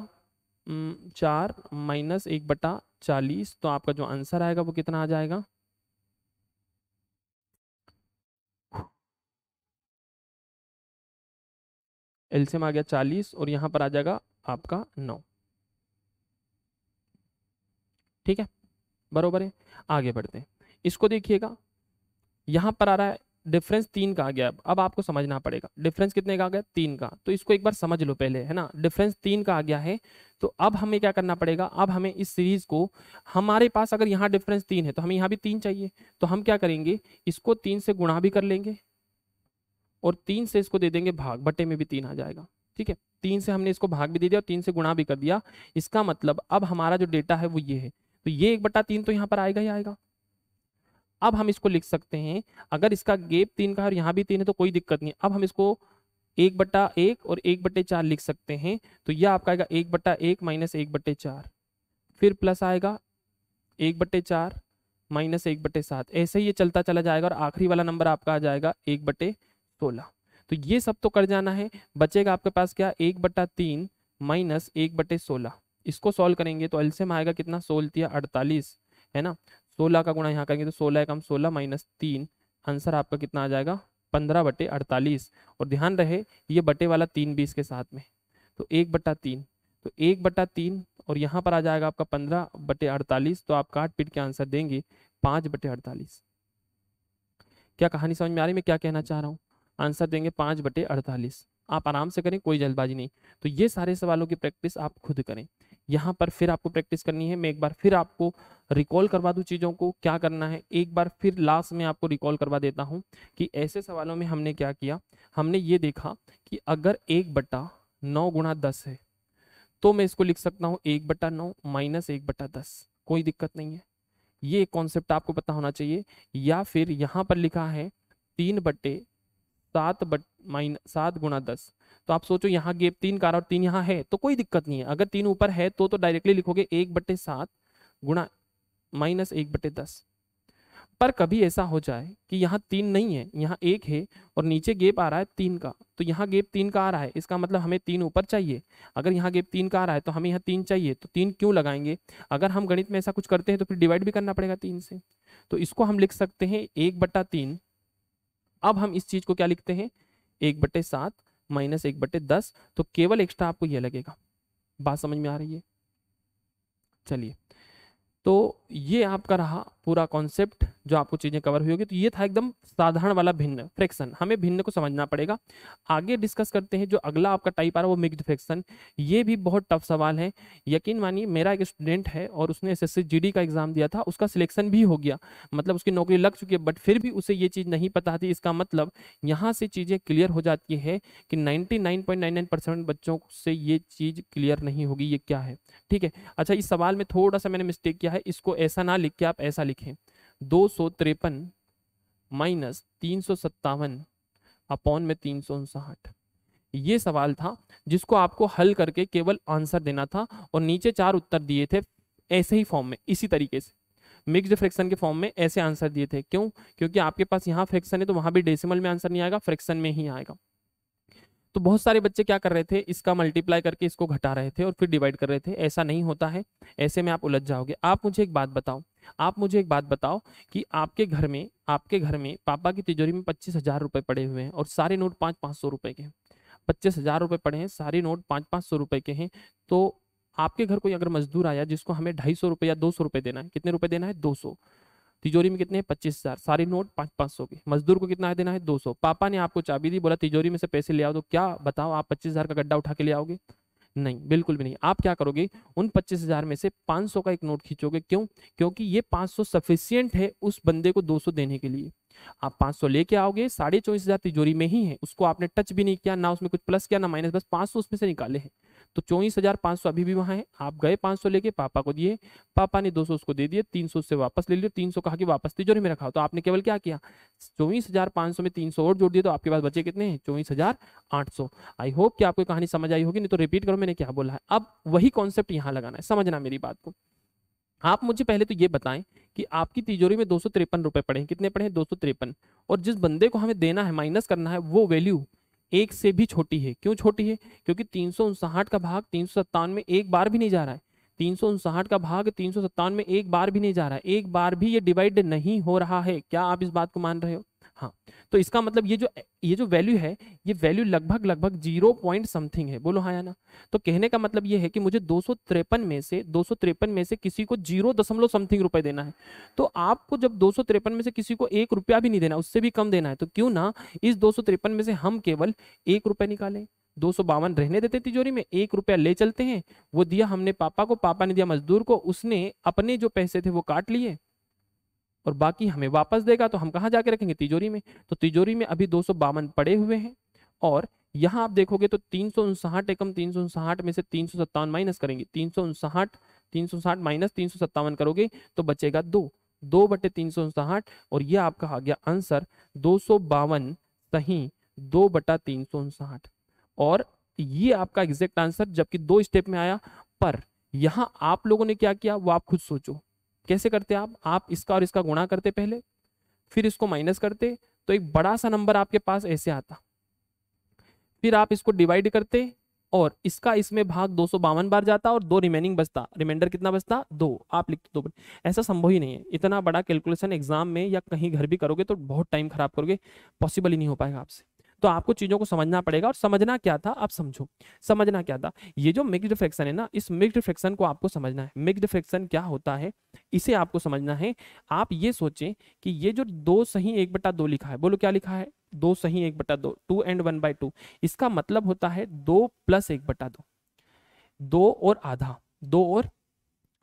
चार माइनस एक बटा चालीस तो आपका जो आंसर आएगा वो कितना आ जाएगा एलसीएम आ गया चालीस और यहां पर आ जाएगा आपका नौ ठीक है बरोबर है आगे बढ़ते हैं इसको देखिएगा यहां पर आ रहा है डिफरेंस तीन का आ गया अब अब आपको समझना पड़ेगा डिफरेंस कितने का आ गया तीन का तो इसको एक बार समझ लो पहले है ना डिफरेंस तीन का आ गया है तो अब हमें क्या करना पड़ेगा अब हमें इस सीरीज को हमारे पास अगर यहाँ डिफरेंस तीन है तो हमें यहाँ भी तीन चाहिए तो हम क्या करेंगे इसको तीन से गुणा भी कर लेंगे और तीन से इसको दे देंगे भाग बटे में भी तीन आ जाएगा ठीक है तीन से हमने इसको भाग भी दे दिया और तीन से गुणा भी कर दिया इसका मतलब अब हमारा जो डेटा है वो ये है तो ये एक बट्टा तीन तो यहाँ पर आएगा ही आएगा अब हम इसको लिख सकते हैं अगर इसका गेप तीन का और यहाँ भी तीन है तो कोई दिक्कत नहीं अब हम इसको एक बट्टा एक और एक बट्टे चार लिख सकते हैं तो यह आपका आएगा एक बट्टा एक माइनस एक बट्टे चार फिर प्लस आएगा एक बट्टे चार माइनस एक बट्टे सात ऐसे ही ये चलता चला जाएगा और आखिरी वाला नंबर आपका आ जाएगा एक बट्टे सोलह तो ये सब तो कर जाना है बचेगा आपके पास क्या एक बट्टा तीन माइनस एक बट्टे सोलह इसको सोल्व करेंगे तो एल्सियम आएगा कितना सोलह दिया अड़तालीस है ना सोलह का गुणा यहाँ करेंगे तो सोलह एकम सोलह माइनस तीन आंसर आपका कितना आ जाएगा पंद्रह बटे अड़तालीस और ध्यान रहे ये बटे वाला तीन बीस के साथ में तो एक बट्टा तीन तो एक बट्टा तीन और यहाँ पर आ जाएगा आपका पंद्रह बटे अड़तालीस तो आप काट पीट के आंसर देंगे पाँच बटे अड़तालीस क्या कहानी समझ में आ रही मैं क्या कहना चाह रहा हूँ आंसर देंगे पाँच बटे अड़तालीस आप आराम से करें कोई जल्दबाजी नहीं तो ये सारे सवालों की प्रैक्टिस आप खुद करें यहाँ पर फिर आपको प्रैक्टिस करनी है मैं एक बार फिर आपको रिकॉल करवा दूँ चीज़ों को क्या करना है एक बार फिर लास्ट में आपको रिकॉल करवा देता हूँ कि ऐसे सवालों में हमने क्या किया हमने ये देखा कि अगर एक बट्टा नौ गुणा दस है तो मैं इसको लिख सकता हूँ एक बट्टा नौ माइनस एक बट्टा दस कोई दिक्कत नहीं है ये कॉन्सेप्ट आपको पता होना चाहिए या फिर यहाँ पर लिखा है तीन बट्टे सात बट माइन सात गुणा दस तो आप सोचो यहाँ गेप तीन का और तीन यहाँ है तो कोई दिक्कत नहीं है अगर तीन ऊपर है तो तो डायरेक्टली लिखोगे एक बट्टे सात गुणा माइनस एक बट्टे दस पर कभी ऐसा हो जाए कि यहाँ तीन नहीं है यहाँ एक है और नीचे गेप आ रहा है तीन का तो यहाँ गेप तीन का आ रहा है इसका मतलब हमें तीन ऊपर चाहिए अगर यहाँ गेप तीन का आ रहा है तो हमें यहाँ तीन चाहिए तो तीन क्यों लगाएंगे अगर हम गणित में ऐसा कुछ करते हैं तो फिर डिवाइड भी करना पड़ेगा तीन से तो इसको हम लिख सकते हैं एक बट्टा तीन अब हम इस चीज को क्या लिखते हैं एक बट्टे सात माइनस एक बटे दस तो केवल एक्स्ट्रा आपको यह लगेगा बात समझ में आ रही है चलिए तो ये आपका रहा पूरा कॉन्सेप्ट जो आपको चीज़ें कवर हुई होगी तो ये था एकदम साधारण वाला भिन्न फ्रैक्शन हमें भिन्न को समझना पड़ेगा आगे डिस्कस करते हैं जो अगला आपका टाइप आ रहा है वो मिक्स फ्रैक्शन ये भी बहुत टफ सवाल है यकीन मानिए मेरा एक स्टूडेंट है और उसने एस एस का एग्ज़ाम दिया था उसका सिलेक्शन भी हो गया मतलब उसकी नौकरी लग चुकी है बट फिर भी उसे ये चीज़ नहीं पता थी इसका मतलब यहाँ से चीज़ें क्लियर हो जाती है कि नाइनटी बच्चों से ये चीज़ क्लियर नहीं होगी ये क्या है ठीक है अच्छा इस सवाल में थोड़ा सा मैंने मिस्टेक किया है इसको ऐसा ना लिख के आप ऐसा लिख लिखें दो सौ तिरपन माइनस तीन सौ सत्तावन अपॉन में तीन सौ उनसाठ ये सवाल था जिसको आपको हल करके केवल आंसर देना था और नीचे चार उत्तर दिए थे ऐसे ही फॉर्म में इसी तरीके से मिक्सड फ्रैक्शन के फॉर्म में ऐसे आंसर दिए थे क्यों क्योंकि आपके पास यहाँ फ्रैक्शन है तो वहां भी डेसिमल में आंसर नहीं आएगा फ्रैक्शन में ही आएगा तो बहुत सारे बच्चे क्या कर रहे थे इसका मल्टीप्लाई करके इसको घटा रहे थे और फिर डिवाइड कर रहे थे ऐसा नहीं होता है ऐसे में आप उलझ जाओगे आप मुझे एक बात बताओ आप मुझे एक बात बताओ कि आपके घर में आपके घर में पापा की तिजोरी में पच्चीस हजार रुपए पड़े हुए हैं और सारे नोट पाँच पाँच सौ रुपए के हैं पच्चीस हजार रुपए पड़े हैं सारे नोट पाँच पाँच सौ रुपए के हैं तो आपके घर कोई अगर मजदूर आया जिसको हमें ढाई सौ रुपये या दो सौ रुपये देना है कितने रुपये देना है दो सौ तिजोरी में कितने पच्चीस हजार सारे नोट पाँच पाँच सौ के मजदूर को कितना देना है दो सौ पापा ने आपको चाबी दी बोला तिजोरी में से पैसे ले आओ तो क्या बताओ आप पच्चीस हजार का गड्ढा उठा के ले आओगे नहीं बिल्कुल भी नहीं आप क्या करोगे उन पच्चीस हजार में से पाँच सौ का एक नोट खींचोगे क्यों क्योंकि ये पाँच सौ सफिशियंट है उस बंदे को दो सौ देने के लिए आप पाँच सौ लेके आओगे साढ़े चौबीस हजार तिजोरी में ही है उसको आपने टच भी नहीं किया ना उसमें कुछ प्लस किया ना माइनस बस पांच सौ उसमें से निकाले हैं तो चौबीस हजार पाँच सौ अभी भी वहाँ है आप गए पाँच सौ लेके पापा को दिए पापा ने दो सौ उसको दे दिए तीन सौ से वापस ले लिए तीन सौ कहा कि वापस तिजोरी में रखा तो आपने केवल क्या किया चौबीस हजार पाँच सौ में तीन सौ और जोड़ दिए तो आपके पास बचे कितने हैं चौबीस हजार आठ सौ आई होप कि आपको कहानी समझ आई होगी नहीं तो रिपीट करो मैंने क्या बोला है अब वही कॉन्सेप्ट यहाँ लगाना है समझना मेरी बात को आप मुझे पहले तो ये बताएं कि आपकी तिजोरी में दो सौ तिरपन रुपए पड़े हैं कितने पड़े हैं दो सौ तिरपन और जिस बंदे को हमें देना है माइनस करना है वो वैल्यू एक से भी छोटी है क्यों छोटी है क्योंकि तीन सौ का भाग तीन सौ में एक बार भी नहीं जा रहा है तीन सौ का भाग तीन सौ में एक बार भी नहीं जा रहा है एक बार भी ये डिवाइड नहीं हो रहा है क्या आप इस बात को मान रहे हो हाँ तो इसका मतलब ये जो ये जो वैल्यू है ये वैल्यू लगभग लगभग जीरो पॉइंट समथिंग है बोलो हाँ या ना तो कहने का मतलब ये है कि मुझे दो सौ तिरपन में से दो सौ तिरपन में से किसी को जीरो दशमलव समथिंग रुपए देना है तो आपको जब दो सौ तिरपन में से किसी को एक रुपया भी नहीं देना उससे भी कम देना है तो क्यों ना इस दो में से हम केवल एक रुपये निकालें दो सौ बावन रहने देते तिजोरी में एक रुपया ले चलते हैं वो दिया हमने पापा को पापा ने दिया मजदूर को उसने अपने जो पैसे थे वो काट लिए और बाकी हमें वापस देगा तो हम कहाँ जाके रखेंगे तिजोरी में तो तिजोरी में अभी दो पड़े हुए हैं और यहाँ आप देखोगे तो तीन सौ उनसाठ एकम तीन सौ उनसाठ में से तीन सौ सत्तावन माइनस करेंगे तीन सौ उनसाठ तीन सौ साठ माइनस तीन सौ सत्तावन करोगे तो बचेगा दो दो बटे तीन सौ उनसाठ और ये आपका आ गया आंसर दो सौ बावन सही दो बटा तीन सौ उनसाठ और ये आपका एग्जैक्ट आंसर जबकि दो स्टेप में आया पर यहाँ आप लोगों ने क्या किया वो आप खुद सोचो कैसे करते आप आप इसका और इसका गुणा करते पहले फिर इसको माइनस करते तो एक बड़ा सा नंबर आपके पास ऐसे आता फिर आप इसको डिवाइड करते और इसका इसमें भाग दो बार जाता और दो रिमेनिंग बचता रिमाइंडर कितना बचता दो आप लिखते दो ऐसा संभव ही नहीं है इतना बड़ा कैलकुलेशन एग्जाम में या कहीं घर भी करोगे तो बहुत टाइम खराब करोगे पॉसिबल ही नहीं हो पाएगा आपसे तो आपको चीज़ों को समझना पड़ेगा और समझना क्या था आप समझो समझना क्या था ये जो मिक्स डिफ्रेक्शन है ना इस मिक्स डिफ्रेक्शन को आपको समझना है मिक्स डिफ्रेक्शन क्या होता है इसे आपको समझना है आप ये सोचें कि ये जो दो सही एक बटा दो लिखा है बोलो क्या लिखा है दो सही एक बटा दो two and one by two इसका मतलब होता है दो प्लस एक बटा दो दो और आधा दो और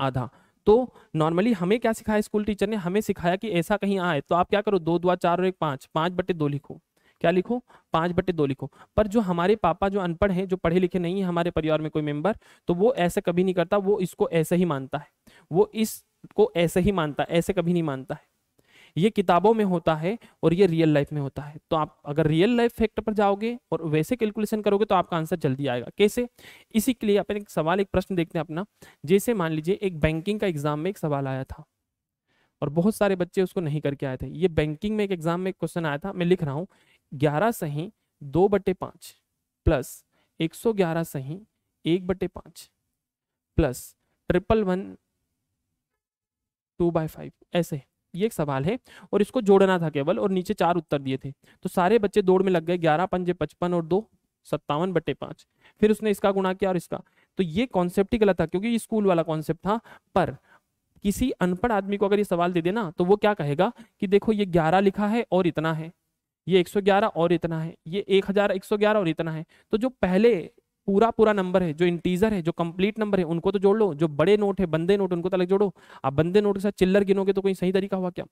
आधा तो नॉर्मली हमें क्या सिखाया स्कूल टीचर ने हमें सिखाया कि ऐसा कहीं आए तो आप क्या करो दो दो चार और एक पांच पांच बटे दो लिखो क्या लिखो पांच बटे दो लिखो पर जो हमारे पापा जो अनपढ़ हैं जो पढ़े लिखे नहीं है हमारे परिवार में कोई मेंबर तो वो ऐसे कभी नहीं करता वो इसको ऐसे ही मानता है वो इसको ऐसे ही मानता है ऐसे कभी नहीं मानता है ये किताबों में होता है और ये रियल लाइफ में होता है तो आप अगर रियल लाइफ फैक्टर पर जाओगे और वैसे कैलकुलेशन करोगे तो आपका आंसर जल्दी आएगा कैसे इसी के लिए अपन एक सवाल एक प्रश्न देखते हैं अपना जैसे मान लीजिए एक बैंकिंग का एग्जाम में एक सवाल आया था और बहुत सारे बच्चे उसको नहीं करके आए थे ये बैंकिंग में एक एग्जाम में क्वेश्चन आया था मैं लिख रहा हूँ ग्यारह सही दो बटे पाँच प्लस एक सौ ग्यारह सही एक बटे पाँच plus triple one two by five ऐसे ये एक सवाल है और इसको जोड़ना था केवल और नीचे चार उत्तर दिए थे तो सारे बच्चे दौड़ में लग गए ग्यारह पंजे पचपन और दो सत्तावन बटे पाँच फिर उसने इसका गुणा किया और इसका तो ये कॉन्सेप्ट ही गलत था क्योंकि ये स्कूल वाला कॉन्सेप्ट था पर किसी अनपढ़ आदमी को अगर ये सवाल दे देना तो वो क्या कहेगा कि देखो ये ग्यारह लिखा है और इतना है ये 111 और इतना है ये 1111 और इतना है तो जो पहले पूरा पूरा नंबर है जो इंटीजर है जो कंप्लीट नंबर है उनको तो जोड़ लो जो बड़े नोट है बंदे नोट उनको तो अलग जोड़ो आप बंदे नोट के साथ चिल्लर गिनोगे तो कोई सही तरीका हुआ क्या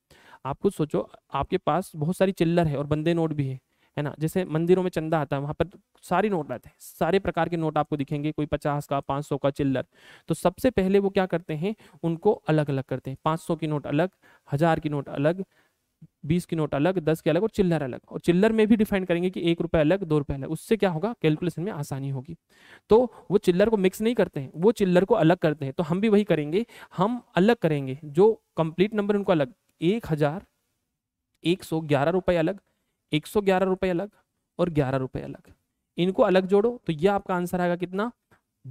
आप खुद सोचो आपके पास बहुत सारी चिल्लर है और बंदे नोट भी है है ना जैसे मंदिरों में चंदा आता है वहाँ पर सारे नोट आते हैं सारे प्रकार के नोट आपको दिखेंगे कोई पचास का पाँच सौ का चिल्लर तो सबसे पहले वो क्या करते हैं उनको अलग अलग करते हैं पाँच सौ की नोट अलग हज़ार की नोट अलग बीस की नोट अलग दस के अलग और चिल्लर अलग और चिल्लर में भी डिफाइन करेंगे कि एक रुपये अलग दो रुपये अलग उससे क्या होगा कैलकुलेशन में आसानी होगी तो वो चिल्लर को मिक्स नहीं करते हैं वो चिल्लर को अलग करते हैं तो हम भी वही करेंगे हम अलग करेंगे जो कंप्लीट नंबर उनको अलग एक हजार एक सौ ग्यारह रुपये अलग एक सौ ग्यारह रुपये अलग और ग्यारह रुपये अलग इनको अलग जोड़ो तो यह आपका आंसर आएगा कितना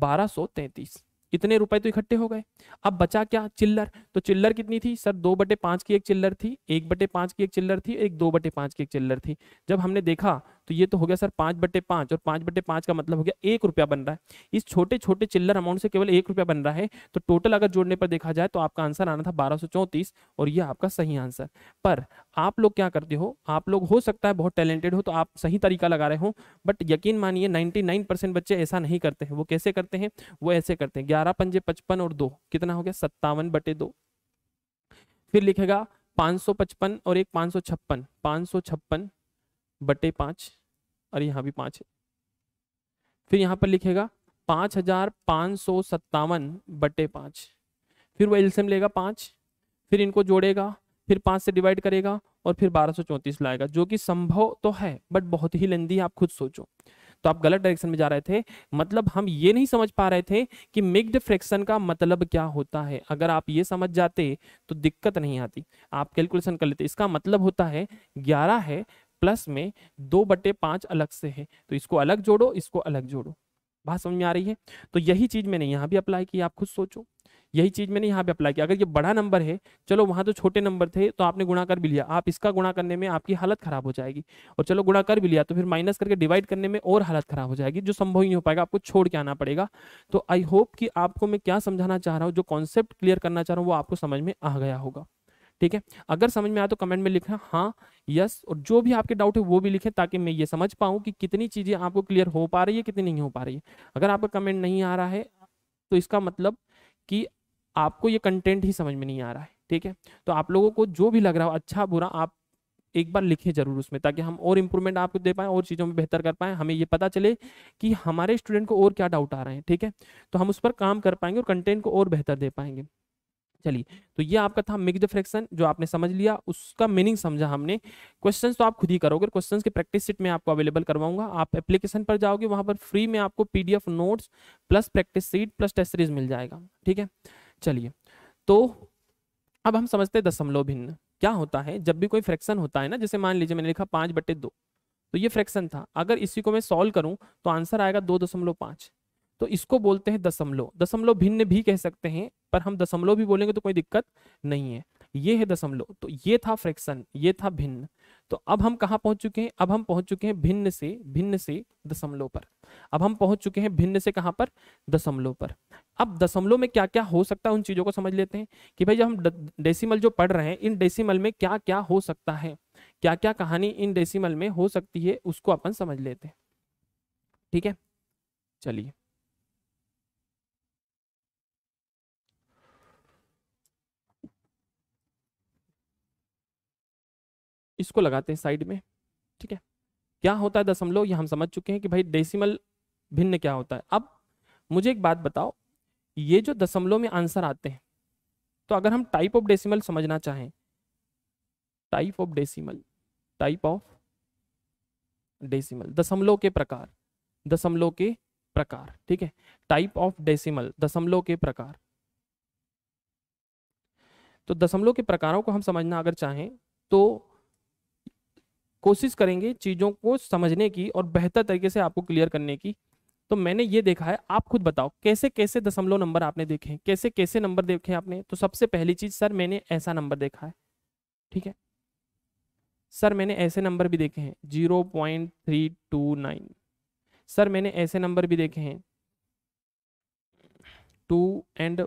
बारह सौ तैंतीस इतने रुपए तो इकट्ठे हो गए अब बचा क्या चिल्लर तो चिल्लर कितनी थी सर दो बटे पांच की एक चिल्लर थी एक बटे पांच की एक चिल्लर थी एक दो बटे पांच की एक चिल्लर थी जब हमने देखा तो ये तो हो गया सर पाँच बटे पाँच और पाँच बटे पाँच का मतलब हो गया एक रुपया बन रहा है इस छोटे छोटे चिल्लर अमाउंट से केवल एक रुपया बन रहा है तो टोटल अगर जोड़ने पर देखा जाए तो आपका आंसर आना था बारह और यह आपका सही आंसर पर आप लोग क्या करते हो आप लोग हो सकता है बहुत टैलेंटेड हो तो आप सही तरीका लगा रहे हो बट यकीन मानिए नाइन परसेंट बच्चे ऐसा नहीं करते हैं वो कैसे करते हैं वो ऐसे करते हैं ग्यारह पंजे पचपन और दो कितना हो गया सत्तावन बटे दो फिर लिखेगा 555 और एक सौ छप्पन बटे पाँच और यहाँ भी पाँच है फिर यहाँ पर लिखेगा पाँच हजार पाँच सौ सत्तावन बटे पाँच फिर वह एल्सियम लेगा पाँच फिर इनको जोड़ेगा फिर पाँच से डिवाइड करेगा और फिर बारह सौ चौंतीस लाएगा जो कि संभव तो है बट बहुत ही लेंदी है आप खुद सोचो तो आप गलत डायरेक्शन में जा रहे थे मतलब हम ये नहीं समझ पा रहे थे कि मिक्ड फ्रैक्शन का मतलब क्या होता है अगर आप ये समझ जाते तो दिक्कत नहीं आती आप कैलकुलेशन कर लेते इसका मतलब होता है ग्यारह है प्लस में दो बटे पांच अलग से है तो इसको अलग जोड़ो इसको अलग जोड़ो बात समझ में आ रही है तो यही चीज़ मैंने यहाँ भी अप्लाई की आप खुद सोचो यही चीज़ मैंने यहाँ पे अप्लाई किया अगर ये बड़ा नंबर है चलो वहां तो छोटे नंबर थे तो आपने गुणा कर भी लिया आप इसका गुणा करने में आपकी हालत खराब हो जाएगी और चलो गुणा कर भी लिया तो फिर माइनस करके डिवाइड करने में और हालत खराब हो जाएगी जो संभव ही नहीं हो पाएगा आपको छोड़ के आना पड़ेगा तो आई होप कि आपको मैं क्या समझाना चाह रहा हूँ जो कॉन्सेप्ट क्लियर करना चाह रहा हूँ वो आपको समझ में आ गया होगा ठीक है अगर समझ में आया तो कमेंट में लिखना हाँ यस और जो भी आपके डाउट है वो भी लिखें ताकि मैं ये समझ पाऊँ कि कितनी चीज़ें आपको क्लियर हो पा रही है कितनी नहीं हो पा रही है अगर आपका कमेंट नहीं आ रहा है तो इसका मतलब कि आपको ये कंटेंट ही समझ में नहीं आ रहा है ठीक है तो आप लोगों को जो भी लग रहा हो अच्छा बुरा आप एक बार लिखें जरूर उसमें ताकि हम और इम्प्रूवमेंट आपको दे पाएँ और चीज़ों में बेहतर कर पाएँ हमें ये पता चले कि हमारे स्टूडेंट को और क्या डाउट आ रहे हैं ठीक है तो हम उस पर काम कर पाएंगे और कंटेंट को और बेहतर दे पाएंगे चलिए तो ये आपका था मिक्स फ्रैक्शन जो आपने समझ लिया उसका मीनिंग समझा हमने क्वेश्चंस तो आप खुद ही करोगे क्वेश्चंस के प्रैक्टिस सेट में आपको अवेलेबल करवाऊंगा आप एप्लीकेशन पर जाओगे वहां पर फ्री में आपको PDF notes plus practice sheet plus test series मिल जाएगा ठीक है चलिए तो अब हम समझते हैं दशमलव भिन्न क्या होता है जब भी कोई फ्रैक्शन होता है ना जैसे मान लीजिए मैंने लिखा पाँच बटे दो तो ये फ्रैक्शन था अगर इसी को मैं सॉल्व करूं तो आंसर आएगा दो दशमलव पाँच तो इसको बोलते हैं दशमलव दशमलव भिन्न भी कह सकते हैं पर हम दशमलव भी बोलेंगे तो कोई दिक्कत नहीं है ये है दशमलव तो ये था फ्रैक्शन ये था भिन्न तो अब हम कहाँ पहुंच चुके हैं अब हम पहुंच चुके हैं भिन्न से भिन्न से दशमलव पर अब हम पहुंच चुके हैं भिन्न से कहाँ पर दशमलव पर अब दशमलव में क्या क्या हो सकता है उन चीज़ों को समझ लेते हैं कि भाई जब हम डेसिमल जो पढ़ रहे हैं इन डेसिमल में क्या क्या हो सकता है क्या क्या कहानी इन डेसिमल में हो सकती है उसको अपन समझ लेते हैं ठीक है चलिए इसको लगाते हैं साइड में ठीक है क्या होता है दशमलव ये हम समझ चुके हैं कि भाई डेसिमल भिन्न क्या होता है अब मुझे एक बात बताओ ये जो दशमलव में आंसर आते हैं तो अगर हम टाइप ऑफ डेसिमल समझना चाहें type of decimal type of decimal दशमलव के प्रकार दशमलव के प्रकार ठीक है टाइप ऑफ डेसिमल दशमलव के प्रकार तो दशमलव के प्रकारों को हम समझना अगर चाहें तो कोशिश करेंगे चीज़ों को समझने की और बेहतर तरीके से आपको क्लियर करने की तो मैंने ये देखा है आप खुद बताओ कैसे कैसे दशमलव नंबर आपने देखे हैं कैसे कैसे नंबर देखे आपने तो सबसे पहली चीज़ सर मैंने ऐसा नंबर देखा है ठीक है सर मैंने ऐसे नंबर भी देखे हैं zero point three two nine sir मैंने ऐसे नंबर भी देखे हैं two and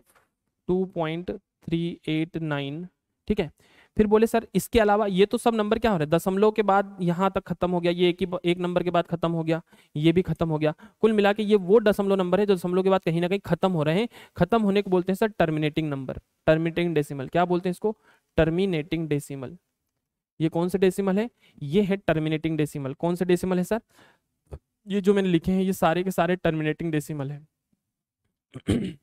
two point three eight nine ठीक है फिर बोले सर इसके अलावा ये तो सब नंबर क्या हो रहे हैं दशमलव के बाद यहाँ तक खत्म हो गया ये एक, एक नंबर के बाद खत्म हो गया ये भी खत्म हो गया कुल मिला के ये वो दशमलव नंबर है जो दशमलव के बाद कहीं ना कहीं खत्म हो रहे हैं खत्म होने को बोलते हैं sir terminating number terminating decimal क्या बोलते हैं इसको टर्मिनेटिंग डेसिमल ये कौन से डेसिमल है ये है टर्मिनेटिंग डेसिमल कौन से डेसिमल है सर ये जो मैंने लिखे हैं ये सारे के सारे टर्मिनेटिंग डेसिमल है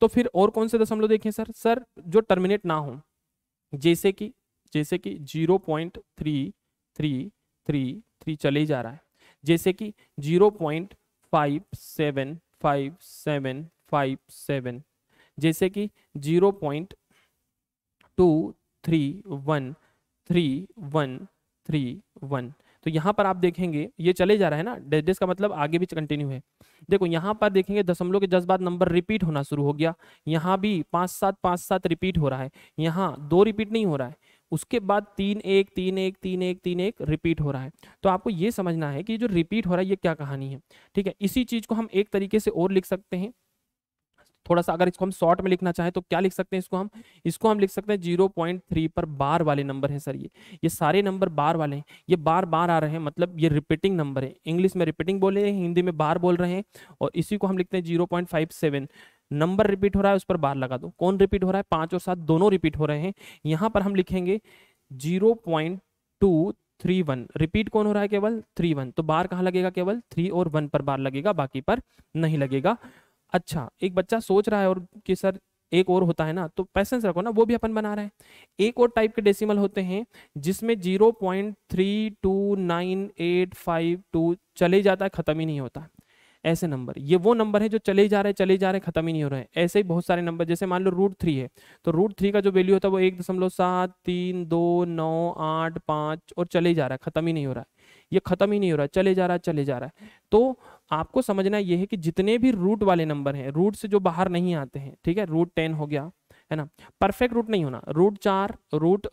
तो फिर और कौन से दशमलव देखें सर सर जो टर्मिनेट ना हो जैसे कि जैसे कि zero point three three three three चले जा रहा है जैसे कि zero point five seven five seven five seven जैसे कि zero point two three one three one three one तो यहाँ पर आप देखेंगे ये चले जा रहा है ना डेज डेज का मतलब आगे भी कंटिन्यू है देखो यहाँ पर देखेंगे दशमलव के जज्बात नंबर रिपीट होना शुरू हो गया यहाँ भी पाँच सात पाँच सात रिपीट हो रहा है यहाँ दो रिपीट नहीं हो रहा है उसके बाद तीन एक तीन एक तीन एक तीन एक रिपीट हो रहा है तो आपको ये समझना है कि जो रिपीट हो रहा है ये क्या कहानी है ठीक है इसी चीज़ को हम एक तरीके से और लिख सकते हैं थोड़ा सा अगर इसको हम शॉर्ट में लिखना चाहें तो क्या लिख सकते हैं इसको हम इसको हम लिख सकते हैं जीरो पॉइंट थ्री पर बार वाले नंबर हैं सर ये ये सारे नंबर बार वाले हैं ये बार बार आ रहे हैं मतलब ये रिपीटिंग नंबर है इंग्लिश में रिपीटिंग बोले हैं हिंदी में बार बोल रहे हैं और इसी को हम लिखते हैं जीरो नंबर रिपीट हो रहा है उस पर बार लगा दो कौन रिपीट हो रहा है पाँच और सात दोनों रिपीट हो रहे हैं यहाँ पर हम लिखेंगे जीरो थ्री वन रिपीट कौन हो रहा है केवल थ्री वन तो बार कहाँ लगेगा केवल थ्री और वन पर बार लगेगा बाकी पर नहीं लगेगा अच्छा एक बच्चा सोच रहा है और कि सर एक और होता है ना तो पैसेंस रखो ना वो भी अपन बना रहे हैं एक और टाइप के डेसिमल होते हैं जिसमें zero point three two nine eight five two चले जाता है खत्म ही नहीं होता ऐसे नंबर ये वो नंबर है जो चले जा रहे चले जा रहे खत्म ही नहीं हो रहे हैं ऐसे ही बहुत सारे नंबर जैसे मान लो रूट थ्री है तो रूट थ्री का जो वैल्यू होता है वो एक दशमलव सात तीन दो नौ आठ पाँच और चले जा रहा है खत्म ही नहीं हो रहा है ये खत्म ही नहीं हो रहा चले जा रहा है चले जा रहा है तो आपको समझना यह है कि जितने भी रूट वाले नंबर हैं रूट से जो बाहर नहीं आते हैं ठीक है रूट टेन हो गया है ना परफेक्ट रूट नहीं होना रूट चार रूट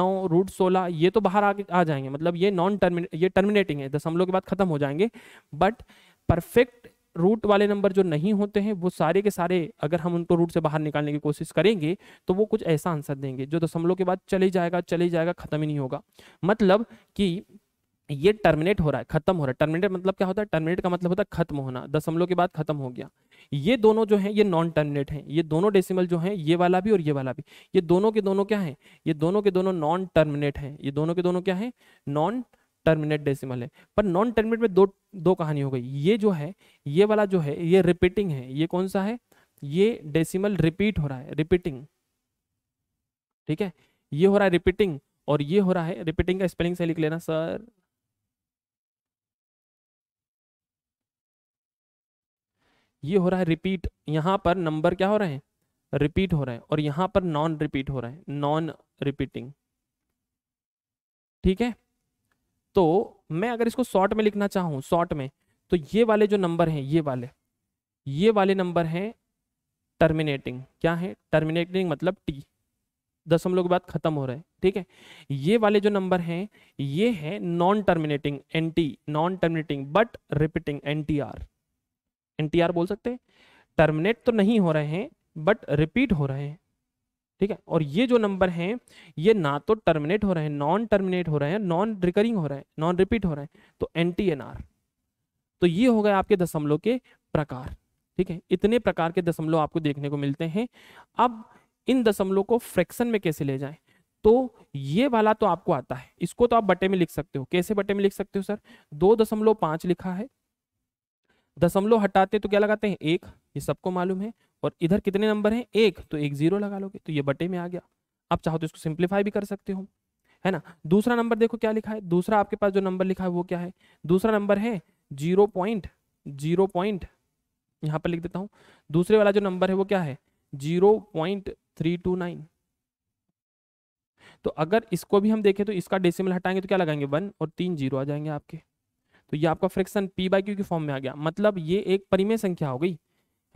नौ रूट सोलह ये तो बाहर आ, आ जाएंगे मतलब ये नॉन टर्मिने ये टर्मिनेटिंग है दशमलव के बाद खत्म हो जाएंगे बट परफेक्ट रूट वाले नंबर जो नहीं होते हैं वो सारे के सारे अगर हम उनको रूट से बाहर निकालने की कोशिश करेंगे तो वो कुछ ऐसा आंसर देंगे जो दशमलव के बाद चले जाएगा चले जाएगा खत्म ही नहीं होगा मतलब कि ये टर्मिनेट हो रहा है खत्म हो रहा है टर्मिनेट मतलब क्या होता है टर्मिनेट का मतलब होता है खत्म होना दशमलव के बाद खत्म हो गया ये दोनों जो है ये नॉन टर्मिनेट हैं ये दोनों डेसिमल जो हैं ये वाला भी और ये वाला भी ये दोनों के दोनों क्या है ये दोनों के दोनों नॉन टर्मिनेट हैं ये दोनों के दोनों क्या है नॉन टर्मिनेट डेसिमल है पर नॉन टर्मिनेट में दो दो कहानी हो गई ये जो है ये वाला जो है ये रिपीटिंग है ये कौन सा है ये डेसिमल रिपीट हो रहा है रिपीटिंग ठीक है ये हो रहा है रिपीटिंग और ये हो रहा है रिपीटिंग का स्पेलिंग से लिख लेना सर ये हो रहा है रिपीट यहाँ पर नंबर क्या हो रहे हैं रिपीट हो रहे हैं और यहाँ पर नॉन रिपीट हो रहे हैं नॉन रिपीटिंग ठीक है तो मैं अगर इसको शॉर्ट में लिखना चाहूँ शॉर्ट में तो ये वाले जो नंबर हैं ये वाले ये वाले नंबर हैं टर्मिनेटिंग क्या है टर्मिनेटिंग मतलब टी दस हम लोग बाद खत्म हो रहे हैं ठीक है ये वाले जो नंबर हैं ये है non terminating N T non terminating but repeating N T R NTR बोल सकते हैं टर्मिनेट तो नहीं हो रहे हैं बट रिपीट हो रहे हैं ठीक है और ये जो नंबर हैं ये ना तो टर्मिनेट हो रहे हैं नॉन टर्मिनेट हो रहे हैं नॉन रिकरिंग हो रहे हैं नॉन रिपीट हो रहे हैं तो एन टी एन आर तो ये हो गए आपके दशमलव के प्रकार ठीक है इतने प्रकार के दशमलव आपको देखने को मिलते हैं अब इन दशमलव को फ्रैक्शन में कैसे ले जाएं तो ये वाला तो आपको आता है इसको तो आप बटे में लिख सकते हो कैसे बटे में लिख सकते हो सर दो दशमलव पाँच लिखा है दशमलव हटाते तो क्या लगाते हैं एक ये सबको मालूम है और इधर कितने नंबर हैं एक तो एक जीरो लगा लोगे तो ये बटे में आ गया आप चाहो तो इसको सिंप्लीफाई भी कर सकते हो है ना दूसरा नंबर देखो क्या लिखा है दूसरा आपके पास जो नंबर लिखा है वो क्या है दूसरा नंबर है जीरो पॉइंट जीरो पॉइंट यहाँ पर लिख देता हूँ दूसरे वाला जो नंबर है वो क्या है zero point three two nine तो अगर इसको भी हम देखें तो इसका डेसिमल हटाएंगे तो क्या लगाएंगे वन और तीन जीरो आ जाएंगे आपके तो ये आपका फ्रिक्शन पी बाई क्यू के फॉर्म में आ गया मतलब ये एक परिमेय संख्या हो गई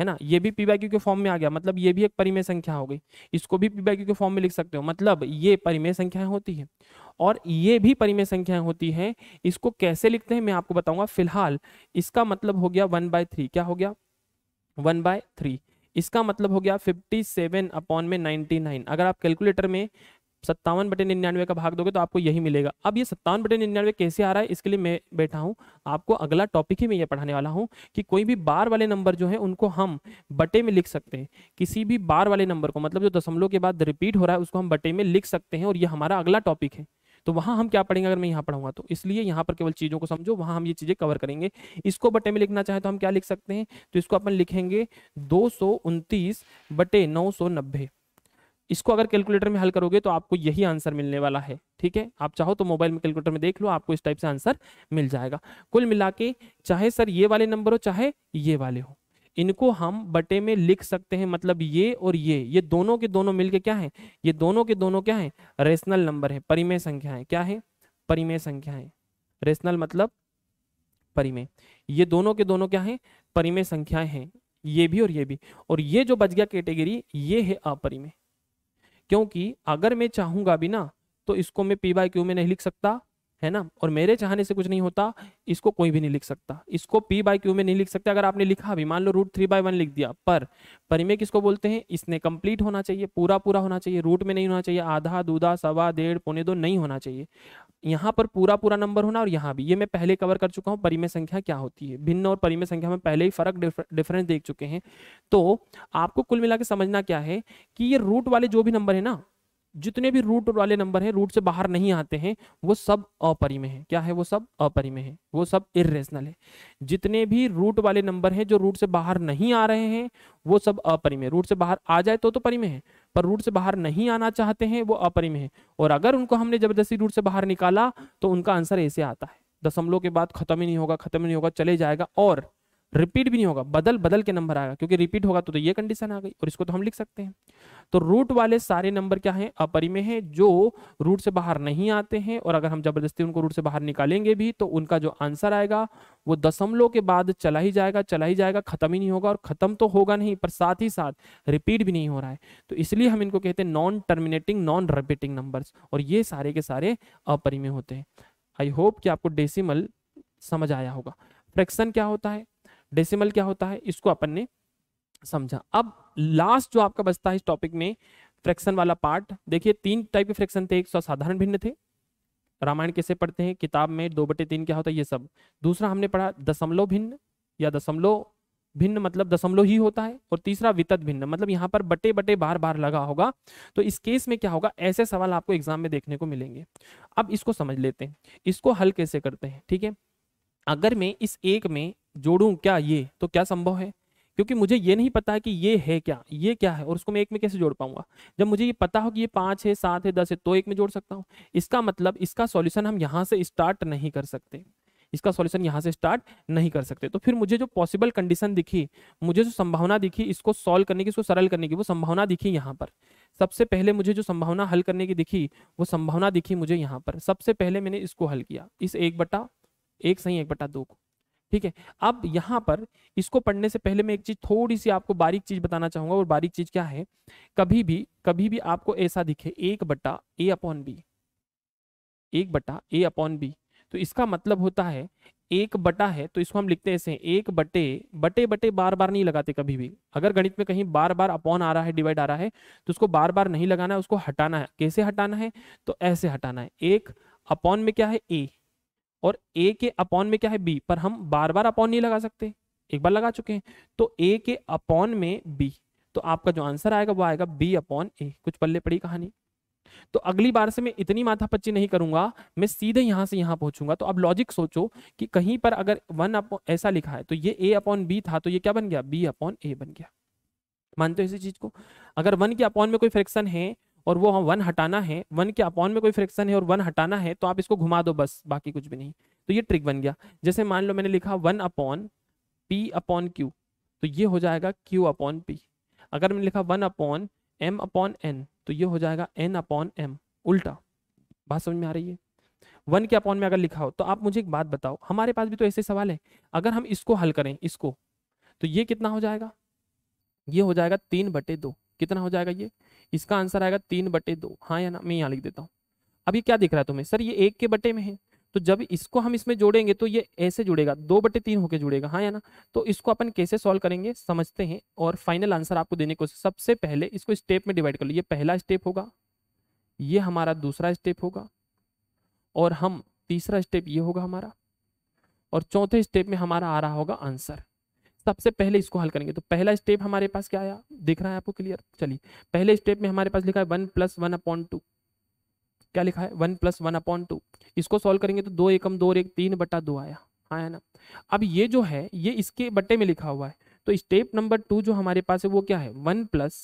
है ना ये भी पी बाई क्यू के फॉर्म में आ गया मतलब ये भी एक परिमेय संख्या हो गई इसको भी पी बाई क्यू के फॉर्म में लिख सकते हो मतलब ये परिमेय संख्याएं होती है और ये भी परिमेय संख्याएं होती हैं इसको कैसे लिखते हैं मैं आपको बताऊंगा फिलहाल इसका मतलब हो गया वन बाय थ्री क्या हो गया वन बाय थ्री इसका मतलब हो गया फिफ्टी सेवन अपॉन में नाइन अगर आप कैलकुलेटर में सत्तावन बटे निन्यानवे का भाग दोगे तो आपको यही मिलेगा अब ये सत्तावन बटे निन्यानवे कैसे आ रहा है इसके लिए मैं बैठा हूँ आपको अगला टॉपिक ही मैं ये पढ़ाने वाला हूँ कि कोई भी बार वाले नंबर जो है उनको हम बटे में लिख सकते हैं किसी भी बार वाले नंबर को मतलब जो दशमलव के बाद रिपीट हो रहा है उसको हम बटे में लिख सकते हैं और ये हमारा अगला टॉपिक है तो वहाँ हम क्या पढ़ेंगे अगर मैं यहाँ पढ़ूंगा तो इसलिए यहाँ पर केवल चीज़ों को समझो वहाँ हम ये चीज़ें कवर करेंगे इसको बटे में लिखना चाहे तो हम क्या लिख सकते हैं तो इसको अपन लिखेंगे दो बटे नौ इसको अगर कैलकुलेटर में हल करोगे तो आपको यही आंसर मिलने वाला है ठीक है आप चाहो तो मोबाइल में कैलकुलेटर में देख लो आपको इस टाइप से आंसर मिल जाएगा कुल मिला के चाहे सर ये वाले नंबर हो चाहे ये वाले हो इनको हम बटे में लिख सकते हैं मतलब ये और ये ये दोनों के दोनों मिलके क्या है ये दोनों के दोनों क्या है रेशनल नंबर है परिमेय संख्याएं क्या है परिमेय संख्याएं रेशनल मतलब परिमेय ये दोनों के दोनों क्या है परिमेय संख्याएं हैं ये भी और ये भी और ये जो बच गया कैटेगरी ये है अपरिमेय क्योंकि अगर मैं चाहूंगा भी ना तो इसको मैं पी बाई क्यू में नहीं लिख सकता है ना और मेरे चाहने से कुछ नहीं होता इसको कोई भी नहीं लिख सकता इसको पी बाई क्यू में नहीं लिख सकते अगर आपने लिखा भी मान लो रूट थ्री बाई वन लिख दिया पर परिमेय किसको बोलते हैं इसने कंप्लीट होना चाहिए पूरा पूरा होना चाहिए रूट में नहीं होना चाहिए आधा दूधा सवा डेढ़ पौने दो नहीं होना चाहिए यहाँ पर पूरा पूरा नंबर होना और यहाँ भी ये मैं पहले कवर कर चुका हूँ परिमय संख्या क्या होती है भिन्न और परिमय संख्या में पहले ही फर्क डिफरेंस देख चुके हैं तो आपको कुल मिला समझना क्या है कि ये रूट वाले जो भी नंबर है ना जितने भी रूट वाले नंबर हैं रूट से बाहर नहीं आते हैं वो सब अपरिमय है क्या है वो सब अपरि है वो सब इेशनल है जितने भी रूट वाले नंबर हैं जो रूट से बाहर नहीं आ रहे हैं वो सब अपरिमय रूट से बाहर आ जाए तो तो परि है पर रूट से बाहर नहीं आना चाहते हैं वो अपरिमय है और अगर उनको हमने जबरदस्ती रूट से बाहर निकाला तो उनका आंसर ऐसे आता है दसमलों के बाद खत्म ही नहीं होगा खत्म ही नहीं होगा चले जाएगा और रिपीट भी नहीं होगा बदल बदल के नंबर आएगा क्योंकि रिपीट होगा तो, तो ये कंडीशन आ गई और इसको तो हम लिख सकते हैं तो रूट वाले सारे नंबर क्या हैं अपरिमेय हैं जो रूट से बाहर नहीं आते हैं और अगर हम जबरदस्ती उनको रूट से बाहर निकालेंगे भी तो उनका जो आंसर आएगा वो दशमलव के बाद चला ही जाएगा चला ही जाएगा खत्म ही नहीं होगा और खत्म तो होगा नहीं पर साथ ही साथ रिपीट भी नहीं हो रहा है तो इसलिए हम इनको कहते हैं non terminating non repeating number और ये सारे के सारे अपरिमेय होते हैं आई होप कि आपको डेसीमल समझ आया होगा फ्रैक्शन क्या होता है डेसिमल क्या होता है इसको अपन ने समझा अब लास्ट जो आपका बचता है इस टॉपिक में फ्रैक्शन वाला पार्ट देखिए तीन टाइप के फ्रैक्शन थे एक सौ साधारण भिन्न थे रामायण कैसे पढ़ते हैं किताब में दो बटे तीन क्या होता है ये सब दूसरा हमने पढ़ा दशमलव भिन्न या दशमलव भिन्न मतलब दशमलव ही होता है और तीसरा वितत भिन्न मतलब यहाँ पर बटे बटे बार बार लगा होगा तो इस केस में क्या होगा ऐसे सवाल आपको एग्जाम में देखने को मिलेंगे अब इसको समझ लेते हैं इसको हल कैसे करते हैं ठीक है अगर मैं इस एक में जोड़ूं क्या ये तो क्या संभव है क्योंकि मुझे ये नहीं पता है कि ये है क्या ये क्या है और उसको मैं एक में कैसे जोड़ पाऊंगा जब मुझे ये पता हो कि ये पाँच है सात है दस है तो एक में जोड़ सकता हूँ इसका मतलब इसका सॉल्यूशन हम यहाँ से स्टार्ट नहीं कर सकते इसका सॉल्यूशन यहाँ से स्टार्ट नहीं कर सकते तो फिर मुझे जो पॉसिबल कंडीशन दिखी मुझे जो संभावना दिखी इसको सॉल्व करने की इसको सरल करने की वो संभावना दिखी यहाँ पर सबसे पहले मुझे जो संभावना हल करने की दिखी वो संभावना दिखी मुझे यहाँ पर सबसे पहले मैंने इसको हल किया इस एक बटा एक सही एक बटा दो को ठीक है अब यहाँ पर इसको पढ़ने से पहले मैं एक चीज थोड़ी सी आपको बारीक चीज बताना चाहूंगा और बारीक चीज क्या है कभी भी कभी भी आपको ऐसा दिखे एक बट्टा ए अपॉन बी एक बट्टा ए अपॉन बी तो इसका मतलब होता है एक बटा है तो इसको हम लिखते हैं ऐसे एक बटे बटे बटे बार बार नहीं लगाते कभी भी अगर गणित में कहीं बार बार अपॉन आ रहा है डिवाइड आ रहा है तो उसको बार बार नहीं लगाना है उसको हटाना है कैसे हटाना है तो ऐसे हटाना है एक अपॉन में क्या है ए और ए के अपॉन में क्या है बी पर हम बार बार अपॉन नहीं लगा सकते एक बार लगा चुके हैं तो ए के अपॉन में बी तो आपका जो आंसर आएगा वो आएगा बी अपॉन ए कुछ पल्ले पड़ी कहानी तो अगली बार से मैं इतनी माथा पच्ची नहीं करूंगा मैं सीधे यहां से यहां पहुंचूंगा तो अब लॉजिक सोचो कि कहीं पर अगर वन अपॉन ऐसा लिखा है तो ये ए अपॉन बी था तो ये क्या बन गया बी अपॉन ए बन गया मानते हो इसी चीज को अगर वन के अपॉन में कोई फ्रैक्शन है और वो हम वन हटाना है वन के अपॉन में कोई फ्रैक्शन है और वन हटाना है तो आप इसको घुमा दो बस बाकी कुछ भी नहीं तो ये ट्रिक बन गया जैसे मान लो मैंने लिखा one upon p upon q तो ये हो जाएगा क्यू अपॉन पी अगर मैंने लिखा one upon m upon n तो ये हो जाएगा एन अपॉन एम उल्टा बात समझ में आ रही है वन के अपॉन में अगर लिखा हो तो आप मुझे एक बात बताओ हमारे पास भी तो ऐसे सवाल है अगर हम इसको हल करें इसको तो ये कितना हो जाएगा ये हो जाएगा तीन बटे दो कितना हो जाएगा ये इसका आंसर आएगा तीन बटे दो हाँ या ना मैं यहाँ लिख देता हूँ अब ये क्या दिख रहा है तुम्हें सर ये एक के बटे में है तो जब इसको हम इसमें जोड़ेंगे तो ये ऐसे जुड़ेगा दो बटे तीन होकर जुड़ेगा हाँ या ना तो इसको अपन कैसे सॉल्व करेंगे समझते हैं और फाइनल आंसर आपको देने को सबसे पहले इसको स्टेप में डिवाइड कर लो ये पहला स्टेप होगा ये हमारा दूसरा स्टेप होगा और हम तीसरा स्टेप ये होगा हमारा और चौथे स्टेप में हमारा आ रहा होगा आंसर सबसे पहले इसको हल करेंगे तो पहला स्टेप हमारे पास क्या आया देख रहा है आपको क्लियर चलिए पहले स्टेप में हमारे पास लिखा है one plus one upon two क्या लिखा है one plus one upon two इसको सॉल्व करेंगे तो दो एकम दो और एक तीन बटा दो आया आया हाँ, ना अब ये जो है ये इसके बट्टे में लिखा हुआ है तो स्टेप नंबर टू जो हमारे पास है वो क्या है वन प्लस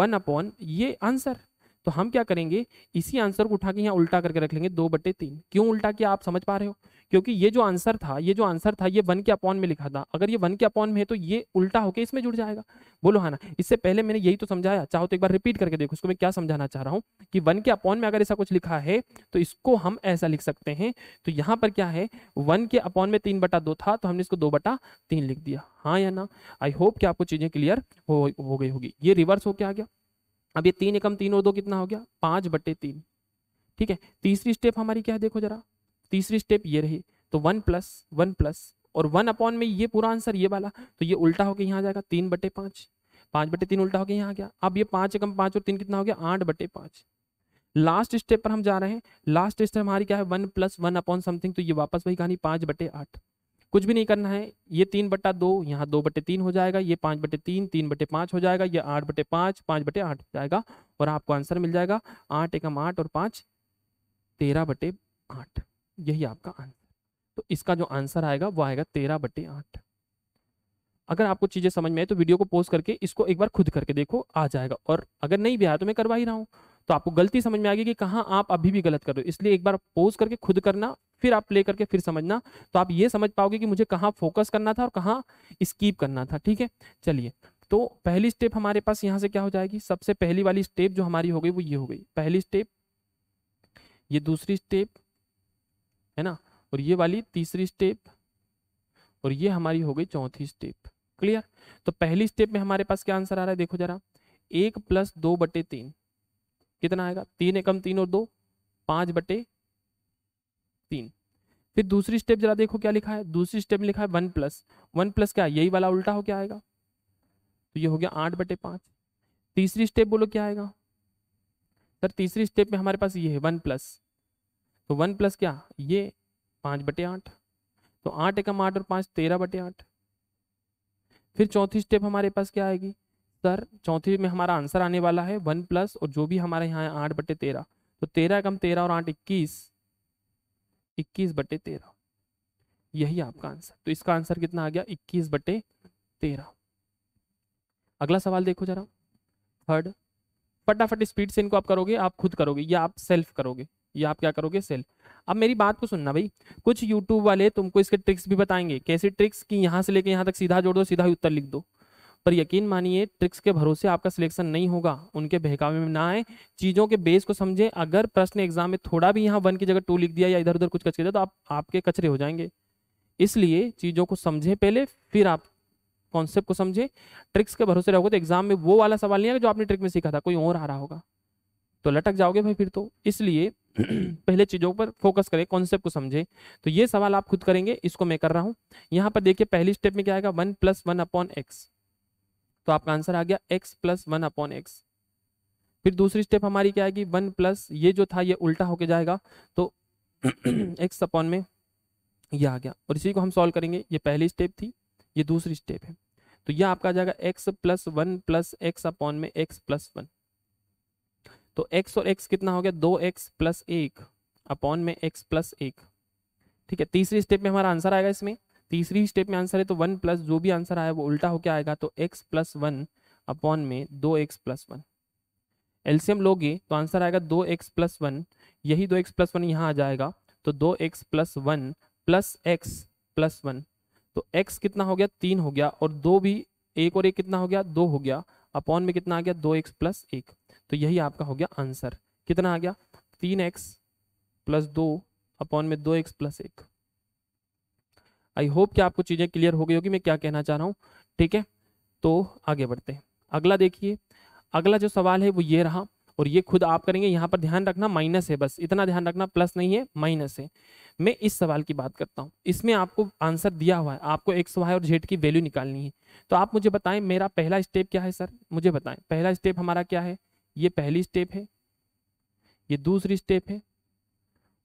वन अपॉन ये आंसर तो हम क्या करेंगे इसी आंसर को उठा के यहाँ उल्टा करके रख लेंगे दो बटे तीन क्यों उल्टा किया आप समझ पा रहे हो क्योंकि ये जो आंसर था ये जो आंसर था ये वन के अपॉन में लिखा था अगर ये वन के अपॉन में है तो ये उल्टा होकर इसमें जुड़ जाएगा बोलो हाँ ना इससे पहले मैंने यही तो समझाया चाहो तो एक बार रिपीट करके देखो इसको मैं क्या समझाना चाह रहा हूँ कि वन के अपॉन में अगर ऐसा कुछ लिखा है तो इसको हम ऐसा लिख सकते हैं तो यहाँ पर क्या है वन के अपॉन में तीन बटा दो था तो हमने इसको दो बटा तीन लिख दिया हाँ या ना आई होप कि आपको चीजें क्लियर हो, हो गई होगी ये रिवर्स होके आ गया अब ये तीन एकम तीन और दो कितना हो गया पांच बटे तीन ठीक है तीसरी स्टेप हमारी क्या है देखो जरा तीसरी स्टेप ये रही तो वन प्लस वन प्लस और वन अपॉन में ये पूरा आंसर ये वाला तो ये उल्टा होकर यहाँ जाएगा तीन बटे पाँच पाँच बटे तीन उल्टा होकर यहाँ आ गया अब ये पाँच एकम पाँच और तीन कितना हो गया आठ बटे पाँच लास्ट स्टेप पर हम जा रहे हैं लास्ट स्टेप हमारी क्या है one plus one upon something तो ये वापस वही कहानी पाँच बटे आठ कुछ भी नहीं करना है ये तीन बट्टा दो यहाँ दो बटे तीन हो जाएगा ये पाँच बटे तीन तीन बटे पाँच हो जाएगा ये आठ बटे पाँच पाँच बटे आठ हो जाएगा और आपको आंसर मिल जाएगा आठ एकम आठ और पाँच तेरह बटे आठ यही आपका आंसर तो इसका जो आंसर आएगा वो आएगा तेरह बटे आठ अगर आपको चीज़ें समझ में आए तो वीडियो को पोस्ट करके इसको एक बार खुद करके देखो आ जाएगा और अगर नहीं भी आया तो मैं करवा ही रहा हूँ तो आपको गलती समझ में आ गई कि कहाँ आप अभी भी गलत कर रहे हो इसलिए एक बार पोज करके खुद करना फिर आप प्ले करके फिर समझना तो आप ये समझ पाओगे कि मुझे कहाँ फोकस करना था और कहाँ स्कीप करना था ठीक है चलिए तो पहली स्टेप हमारे पास यहाँ से क्या हो जाएगी सबसे पहली वाली स्टेप जो हमारी हो गई वो ये हो गई पहली स्टेप ये दूसरी स्टेप है ना और ये वाली तीसरी स्टेप और ये हमारी हो गई चौथी स्टेप क्लियर तो पहली स्टेप में हमारे पास क्या आंसर आ रहा है देखो जरा एक प्लस दो बटे तीन कितना आएगा तीन एकम तीन और दो पांच बटे तीन फिर दूसरी स्टेप जरा देखो क्या लिखा है दूसरी स्टेप में लिखा है वन प्लस वन प्लस क्या यही वाला उल्टा हो क्या आएगा तो ये हो गया आठ बटे पांच तीसरी स्टेप बोलो क्या आएगा सर तीसरी स्टेप में हमारे पास ये है वन प्लस तो वन प्लस क्या ये पाँच बटे आठ तो आठ एकम आठ और पाँच तेरह बटे आठ फिर चौथी स्टेप हमारे पास क्या आएगी सर चौथी में हमारा आंसर आने वाला है वन प्लस और जो भी हमारे यहाँ है आठ बटे तेरह तो तेरह एकम तेरह और आठ इक्कीस इक्कीस बटे तेरह यही आपका आंसर तो इसका आंसर कितना आ गया इक्कीस बटे तेरह अगला सवाल देखो जरा थर्ड फटाफट स्पीड से इनको आप करोगे आप खुद करोगे या आप सेल्फ करोगे ये आप क्या करोगे सेल अब मेरी बात को सुनना भाई कुछ यूट्यूब वाले तुमको इसके ट्रिक्स भी बताएंगे कैसे ट्रिक्स कि यहाँ से लेके यहाँ तक सीधा जोड़ दो सीधा ही उत्तर लिख दो पर यकीन मानिए ट्रिक्स के भरोसे आपका सिलेक्शन नहीं होगा उनके बहकावे में ना आए चीज़ों के बेस को समझें अगर प्रश्न एग्जाम में थोड़ा भी यहाँ वन की जगह टू लिख दिया या इधर उधर कुछ कचरे दिया तो आप आपके कचरे हो जाएंगे इसलिए चीज़ों को समझें पहले फिर आप कॉन्सेप्ट को समझें ट्रिक्स के भरोसे रहोगे तो एग्जाम में वो वाला सवाल नहीं आएगा जो आपने ट्रिक में सीखा था कोई और आ रहा होगा तो लटक जाओगे भाई फिर तो इसलिए पहले चीजों पर फोकस करें कॉन्सेप्ट को समझे तो ये सवाल आप खुद करेंगे इसको मैं कर रहा हूं यहाँ पर देखिए पहली स्टेप में क्या आएगा one plus one upon x तो आपका आंसर आ गया x plus one upon x फिर दूसरी स्टेप हमारी क्या आएगी वन प्लस ये जो था ये उल्टा होके जाएगा तो एक्स अपॉन में ये आ गया और इसी को हम सॉल्व करेंगे ये पहली स्टेप थी ये दूसरी स्टेप है तो यह आपका आ जाएगा x plus one plus x upon में एक्स प्लस वन तो x और x कितना हो गया दो एक्स प्लस एक अपॉन में x प्लस एक ठीक है तीसरी स्टेप में हमारा आंसर आएगा इसमें तीसरी स्टेप में आंसर है तो वन प्लस जो भी आंसर आया वो उल्टा होकर आएगा तो एक्स प्लस वन अपॉन में दो एक्स प्लस वन एल्सियम लोगे तो आंसर आएगा दो एक्स प्लस वन यही दो एक्स प्लस वन यहाँ आ जाएगा तो दो x plus one plus x plus one तो एक्स कितना हो गया तीन हो गया और दो भी एक और एक कितना हो गया दो हो गया अपॉन में कितना आ गया दो एक्स प्लस एक तो यही आपका हो गया आंसर कितना आ गया तीन एक्स प्लस दो अपॉन में दो एक्स प्लस एक आई होप कि आपको चीज़ें क्लियर हो गई होगी मैं क्या कहना चाह रहा हूँ ठीक है तो आगे बढ़ते हैं अगला देखिए अगला जो सवाल है वो ये रहा और ये खुद आप करेंगे यहाँ पर ध्यान रखना माइनस है बस इतना ध्यान रखना प्लस नहीं है माइनस है मैं इस सवाल की बात करता हूँ इसमें आपको आंसर दिया हुआ है आपको एक्स वाई और जेड की वैल्यू निकालनी है तो आप मुझे बताएं मेरा पहला स्टेप क्या है सर मुझे बताएं पहला स्टेप हमारा क्या है ये पहली स्टेप है ये दूसरी स्टेप है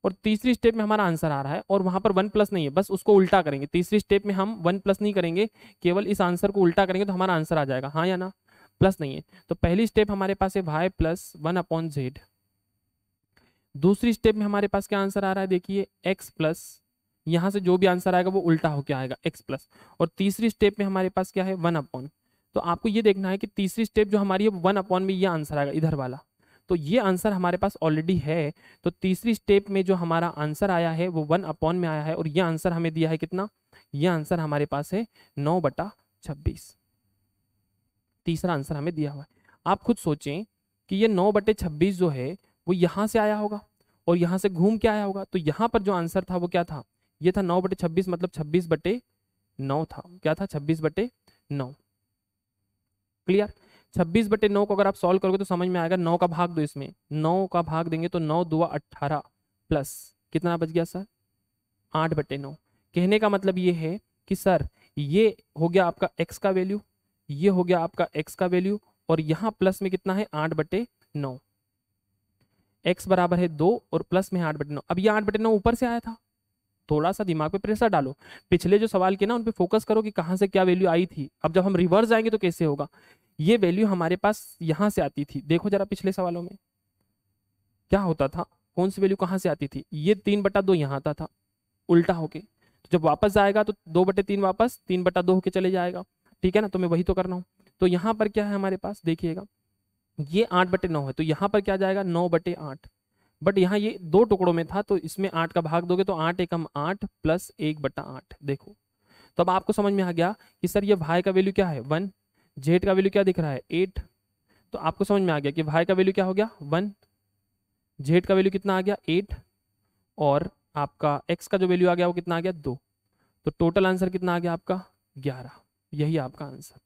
और तीसरी स्टेप में हमारा आंसर आ रहा है और वहां पर वन प्लस नहीं है बस उसको उल्टा करेंगे तीसरी स्टेप में हम वन प्लस नहीं करेंगे केवल इस आंसर को उल्टा करेंगे तो हमारा आंसर आ जाएगा हाँ या ना प्लस नहीं है तो पहली स्टेप हमारे पास है y plus one upon z दूसरी स्टेप में हमारे पास क्या आंसर आ रहा है देखिए एक्स प्लस यहाँ से जो भी आंसर आएगा वो उल्टा होकर आएगा एक्स प्लस और तीसरी स्टेप में हमारे पास क्या है वन अपॉन तो आपको ये देखना है कि तीसरी स्टेप जो हमारी है वन अपॉन में ये आंसर आएगा इधर वाला तो ये आंसर हमारे पास ऑलरेडी है तो तीसरी स्टेप में जो हमारा आंसर आया है वो वन अपॉन में आया है और ये आंसर हमें दिया है कितना ये आंसर हमारे पास है नौ बटा छब्बीस तीसरा आंसर हमें दिया हुआ है आप खुद सोचें कि ये नौ बटे छब्बीस जो है वो यहाँ से आया होगा और यहाँ से घूम के आया होगा तो यहाँ पर जो आंसर था वो क्या था ये था नौ बटे छब्बीस मतलब छब्बीस बटे नौ था क्या था छब्बीस बटे नौ क्लियर छब्बीस बटे नौ को अगर आप सॉल्व करोगे तो समझ में आएगा नौ का भाग दो इसमें नौ का भाग देंगे तो नौ दुआ अट्ठारह प्लस कितना बच गया सर आठ बटे नौ कहने का मतलब ये है कि सर ये हो गया आपका एक्स का वैल्यू ये हो गया आपका एक्स का वैल्यू और यहाँ प्लस में कितना है आठ बटे नौ एक्स बराबर है दो और प्लस में आठ बटे नौ अब ये आठ बटे नौ ऊपर से आया था थोड़ा सा दिमाग पे प्रेशर डालो पिछले जो सवाल के ना उन पे फोकस करो कि कहां से क्या वैल्यू आई थी अब जब हम रिवर्स जाएंगे तो कैसे होगा ये वैल्यू हमारे पास यहाँ से आती थी देखो जरा पिछले सवालों में क्या होता था कौन सी वैल्यू कहाँ से आती थी ये तीन बटा दो यहाँ आता था उल्टा होके तो जब वापस जाएगा तो दो बटे तीन वापस तीन बटा दो होके चले जाएगा ठीक है ना तो मैं वही तो कर रहा हूँ तो यहाँ पर क्या है हमारे पास देखिएगा ये आठ बटे नौ है तो यहाँ पर क्या जाएगा नौ बटे आठ बट यहाँ ये दो टुकड़ों में था तो इसमें आठ का भाग दोगे तो आठ एकम आठ प्लस एक बटा आठ देखो तो अब आपको समझ में आ गया कि सर ये भाई का वैल्यू क्या है वन जेड का वैल्यू क्या दिख रहा है एट तो आपको समझ में आ गया कि वाई का वैल्यू क्या हो गया वन जेड का वैल्यू कितना आ गया एट और आपका एक्स का जो वैल्यू आ गया वो कितना आ गया दो तो टोटल आंसर कितना आ गया आपका ग्यारह यही आपका आंसर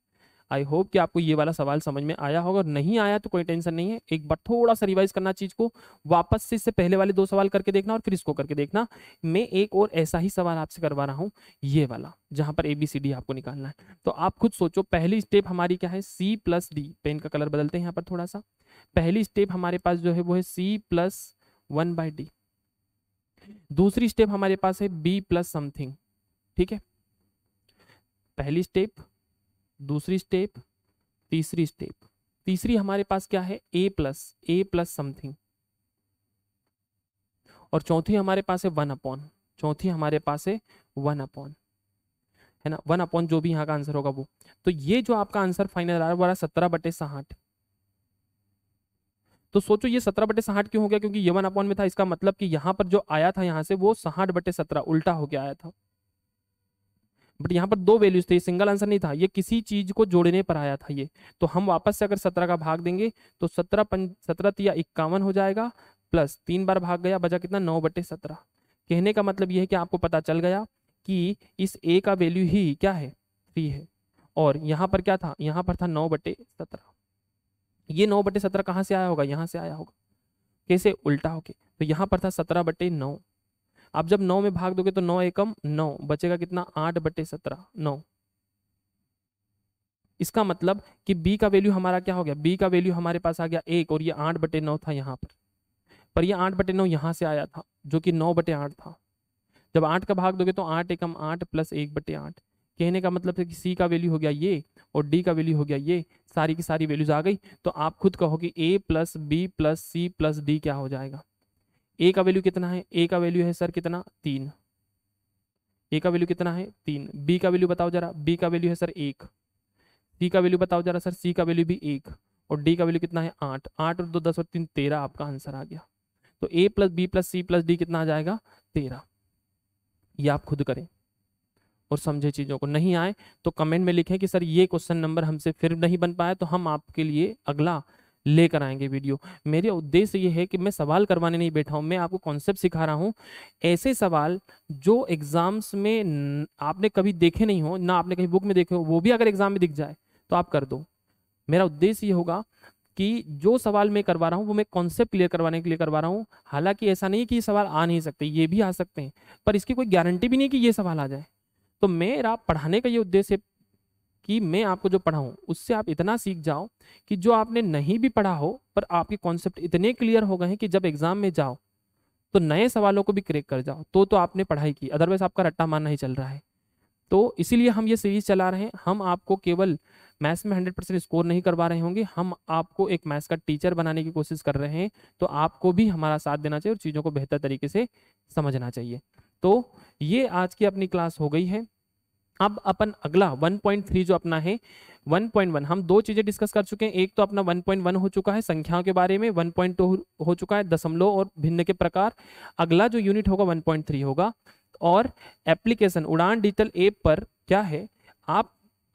आई होप कि आपको ये वाला सवाल समझ में आया होगा नहीं आया तो कोई टेंशन नहीं है एक बार थोड़ा सा रिवाइज करना चीज को वापस से इससे पहले वाले दो सवाल करके देखना और फिर इसको करके देखना मैं एक और ऐसा ही सवाल आपसे करवा रहा हूँ ये वाला जहां पर एबीसीडी आपको निकालना है तो आप खुद सोचो पहली स्टेप हमारी क्या है सी प्लस डी पेन का कलर बदलते हैं यहाँ पर थोड़ा सा पहली स्टेप हमारे पास जो है वो है c plus one by d दूसरी स्टेप हमारे पास है बी प्लस समथिंग ठीक है पहली स्टेप दूसरी स्टेप तीसरी स्टेप तीसरी हमारे पास क्या है a plus a plus something और चौथी हमारे पास है वन अपॉन चौथी हमारे पास है वन अपॉन है ना वन अपॉन जो भी यहाँ का आंसर होगा वो तो ये जो आपका आंसर फाइनल आ रहा है सत्रह बटे साहठ तो सोचो ये सत्रह बटे साठ क्यों हो गया क्योंकि ये वन अपॉन में था इसका मतलब कि यहां पर जो आया था यहाँ से वो साठ बटे सत्रह उल्टा होकर आया था बट यहाँ पर दो वैल्यूज थे सिंगल आंसर नहीं था ये किसी चीज को जोड़ने पर आया था ये तो हम वापस से अगर सत्रह का भाग देंगे तो सत्रह पंच सत्रह तिया इक्यावन हो जाएगा प्लस तीन बार भाग गया बजा कितना नौ बटे सत्रह कहने का मतलब यह है कि आपको पता चल गया कि इस ए का वैल्यू ही क्या है थ्री है और यहाँ पर क्या था यहाँ पर था नौ बटे सत्रह ये नौ बटे सत्रह कहाँ से आया होगा यहाँ से आया होगा कैसे उल्टा होके तो यहाँ पर था सत्रह बटे नौ आप जब नौ में भाग दोगे तो नौ एकम नौ बचेगा कितना आठ बटे सत्रह नौ इसका मतलब कि बी का वैल्यू हमारा क्या हो गया बी का वैल्यू हमारे पास आ गया एक और ये आठ बटे नौ था यहाँ पर पर ये आठ बटे नौ यहाँ से आया था जो कि नौ बटे आठ था जब आठ का भाग दोगे तो आठ एकम आठ प्लस एक बटे आठ कहने का मतलब है कि सी का वैल्यू हो गया ये और डी का वैल्यू हो गया ये सारी की सारी वैल्यूज आ गई तो आप खुद कहोगे a plus b plus c plus d क्या हो जाएगा ए का वैल्यू कितना है ए का वैल्यू है सर कितना तीन ए का वैल्यू कितना है तीन बी का वैल्यू बताओ जरा बी का वैल्यू है सर एक सी का वैल्यू बताओ जरा सर सी का वैल्यू भी एक और डी का वैल्यू कितना है आठ आठ और दो दस और तीन तेरह आपका आंसर आ गया तो a plus b plus c plus d कितना आ जाएगा तेरह ये आप खुद करें और समझे चीज़ों को नहीं आए तो कमेंट में लिखें कि सर ये क्वेश्चन नंबर हमसे फिर नहीं बन पाया तो हम आपके लिए अगला लेकर आएंगे वीडियो मेरे उद्देश्य ये है कि मैं सवाल करवाने नहीं बैठा हूँ मैं आपको कॉन्सेप्ट सिखा रहा हूँ ऐसे सवाल जो एग्जाम्स में आपने कभी देखे नहीं हो ना आपने कहीं बुक में देखे हो वो भी अगर एग्जाम में दिख जाए तो आप कर दो मेरा उद्देश्य ये होगा कि जो सवाल मैं करवा रहा हूँ वो मैं कॉन्सेप्ट क्लियर करवाने के लिए करवा रहा हूँ हालांकि ऐसा नहीं कि ये सवाल आ नहीं सकते ये भी आ सकते हैं पर इसकी कोई गारंटी भी नहीं कि ये सवाल आ जाए तो मेरा पढ़ाने का ये उद्देश्य कि मैं आपको जो पढ़ाऊँ उससे आप इतना सीख जाओ कि जो आपने नहीं भी पढ़ा हो पर आपके कॉन्सेप्ट इतने क्लियर हो गए हैं कि जब एग्जाम में जाओ तो नए सवालों को भी क्रेक कर जाओ तो तो आपने पढ़ाई की अदरवाइज आपका रट्टा मारना ही चल रहा है तो इसीलिए हम ये सीरीज चला रहे हैं हम आपको केवल मैथ्स में हंड्रेड परसेंट स्कोर नहीं करवा रहे होंगे हम आपको एक मैथ्स का टीचर बनाने की कोशिश कर रहे हैं तो आपको भी हमारा साथ देना चाहिए और चीज़ों को बेहतर तरीके से समझना चाहिए तो ये आज की अपनी क्लास हो गई है अब अपन अगला 1.3 जो अपना है 1.1 हम दो चीजें डिस्कस कर चुके हैं एक तो अपना 1.1 हो चुका है संख्याओं के बारे में 1.2 हो चुका है दशमलव और भिन्न के प्रकार अगला जो यूनिट होगा 1.3 होगा और एप्लीकेशन उड़ान डिजिटल ऐप पर क्या है आप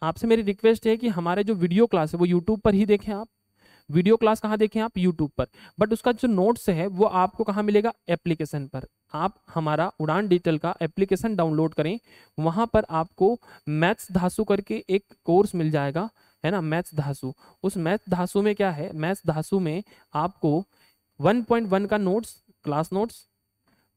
आपसे मेरी रिक्वेस्ट है कि हमारे जो वीडियो क्लास है वो यूट्यूब पर ही देखें आप वीडियो क्लास कहाँ देखें आप यूट्यूब पर बट उसका जो नोट्स है वो आपको कहाँ मिलेगा एप्लीकेशन पर आप हमारा उड़ान डिजिटल का एप्लीकेशन डाउनलोड करें वहाँ पर आपको मैथ्स धासु करके एक कोर्स मिल जाएगा है ना मैथ्स धासु उस मैथ्स धासु में क्या है मैथ्स धासु में आपको 1.1 का नोट्स क्लास नोट्स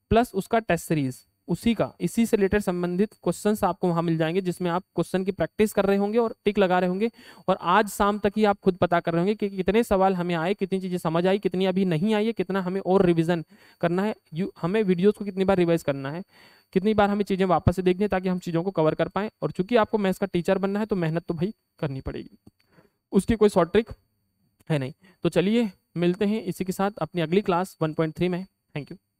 प्लस उसका टेस्ट सीरीज उसी का इसी से रिलेटेड संबंधित क्वेश्चंस आपको वहां मिल जाएंगे जिसमें आप क्वेश्चन की प्रैक्टिस कर रहे होंगे और टिक लगा रहे होंगे और आज शाम तक ही आप खुद पता कर रहे होंगे कि कितने सवाल हमें आए कितनी चीजें समझ आई कितनी अभी नहीं आई है कितना हमें और रिविजन करना है यू हमें वीडियोज को कितनी बार रिवाइज करना है कितनी बार हमें चीजें वापस से देखनी है ताकि हम चीजों को कवर कर पाए और चूंकि आपको मैथ्स का टीचर बनना है तो मेहनत तो भाई करनी पड़ेगी उसकी कोई शॉर्ट ट्रिक है नहीं तो चलिए मिलते हैं इसी के साथ अपनी अगली क्लास 1.3 में थैंक यू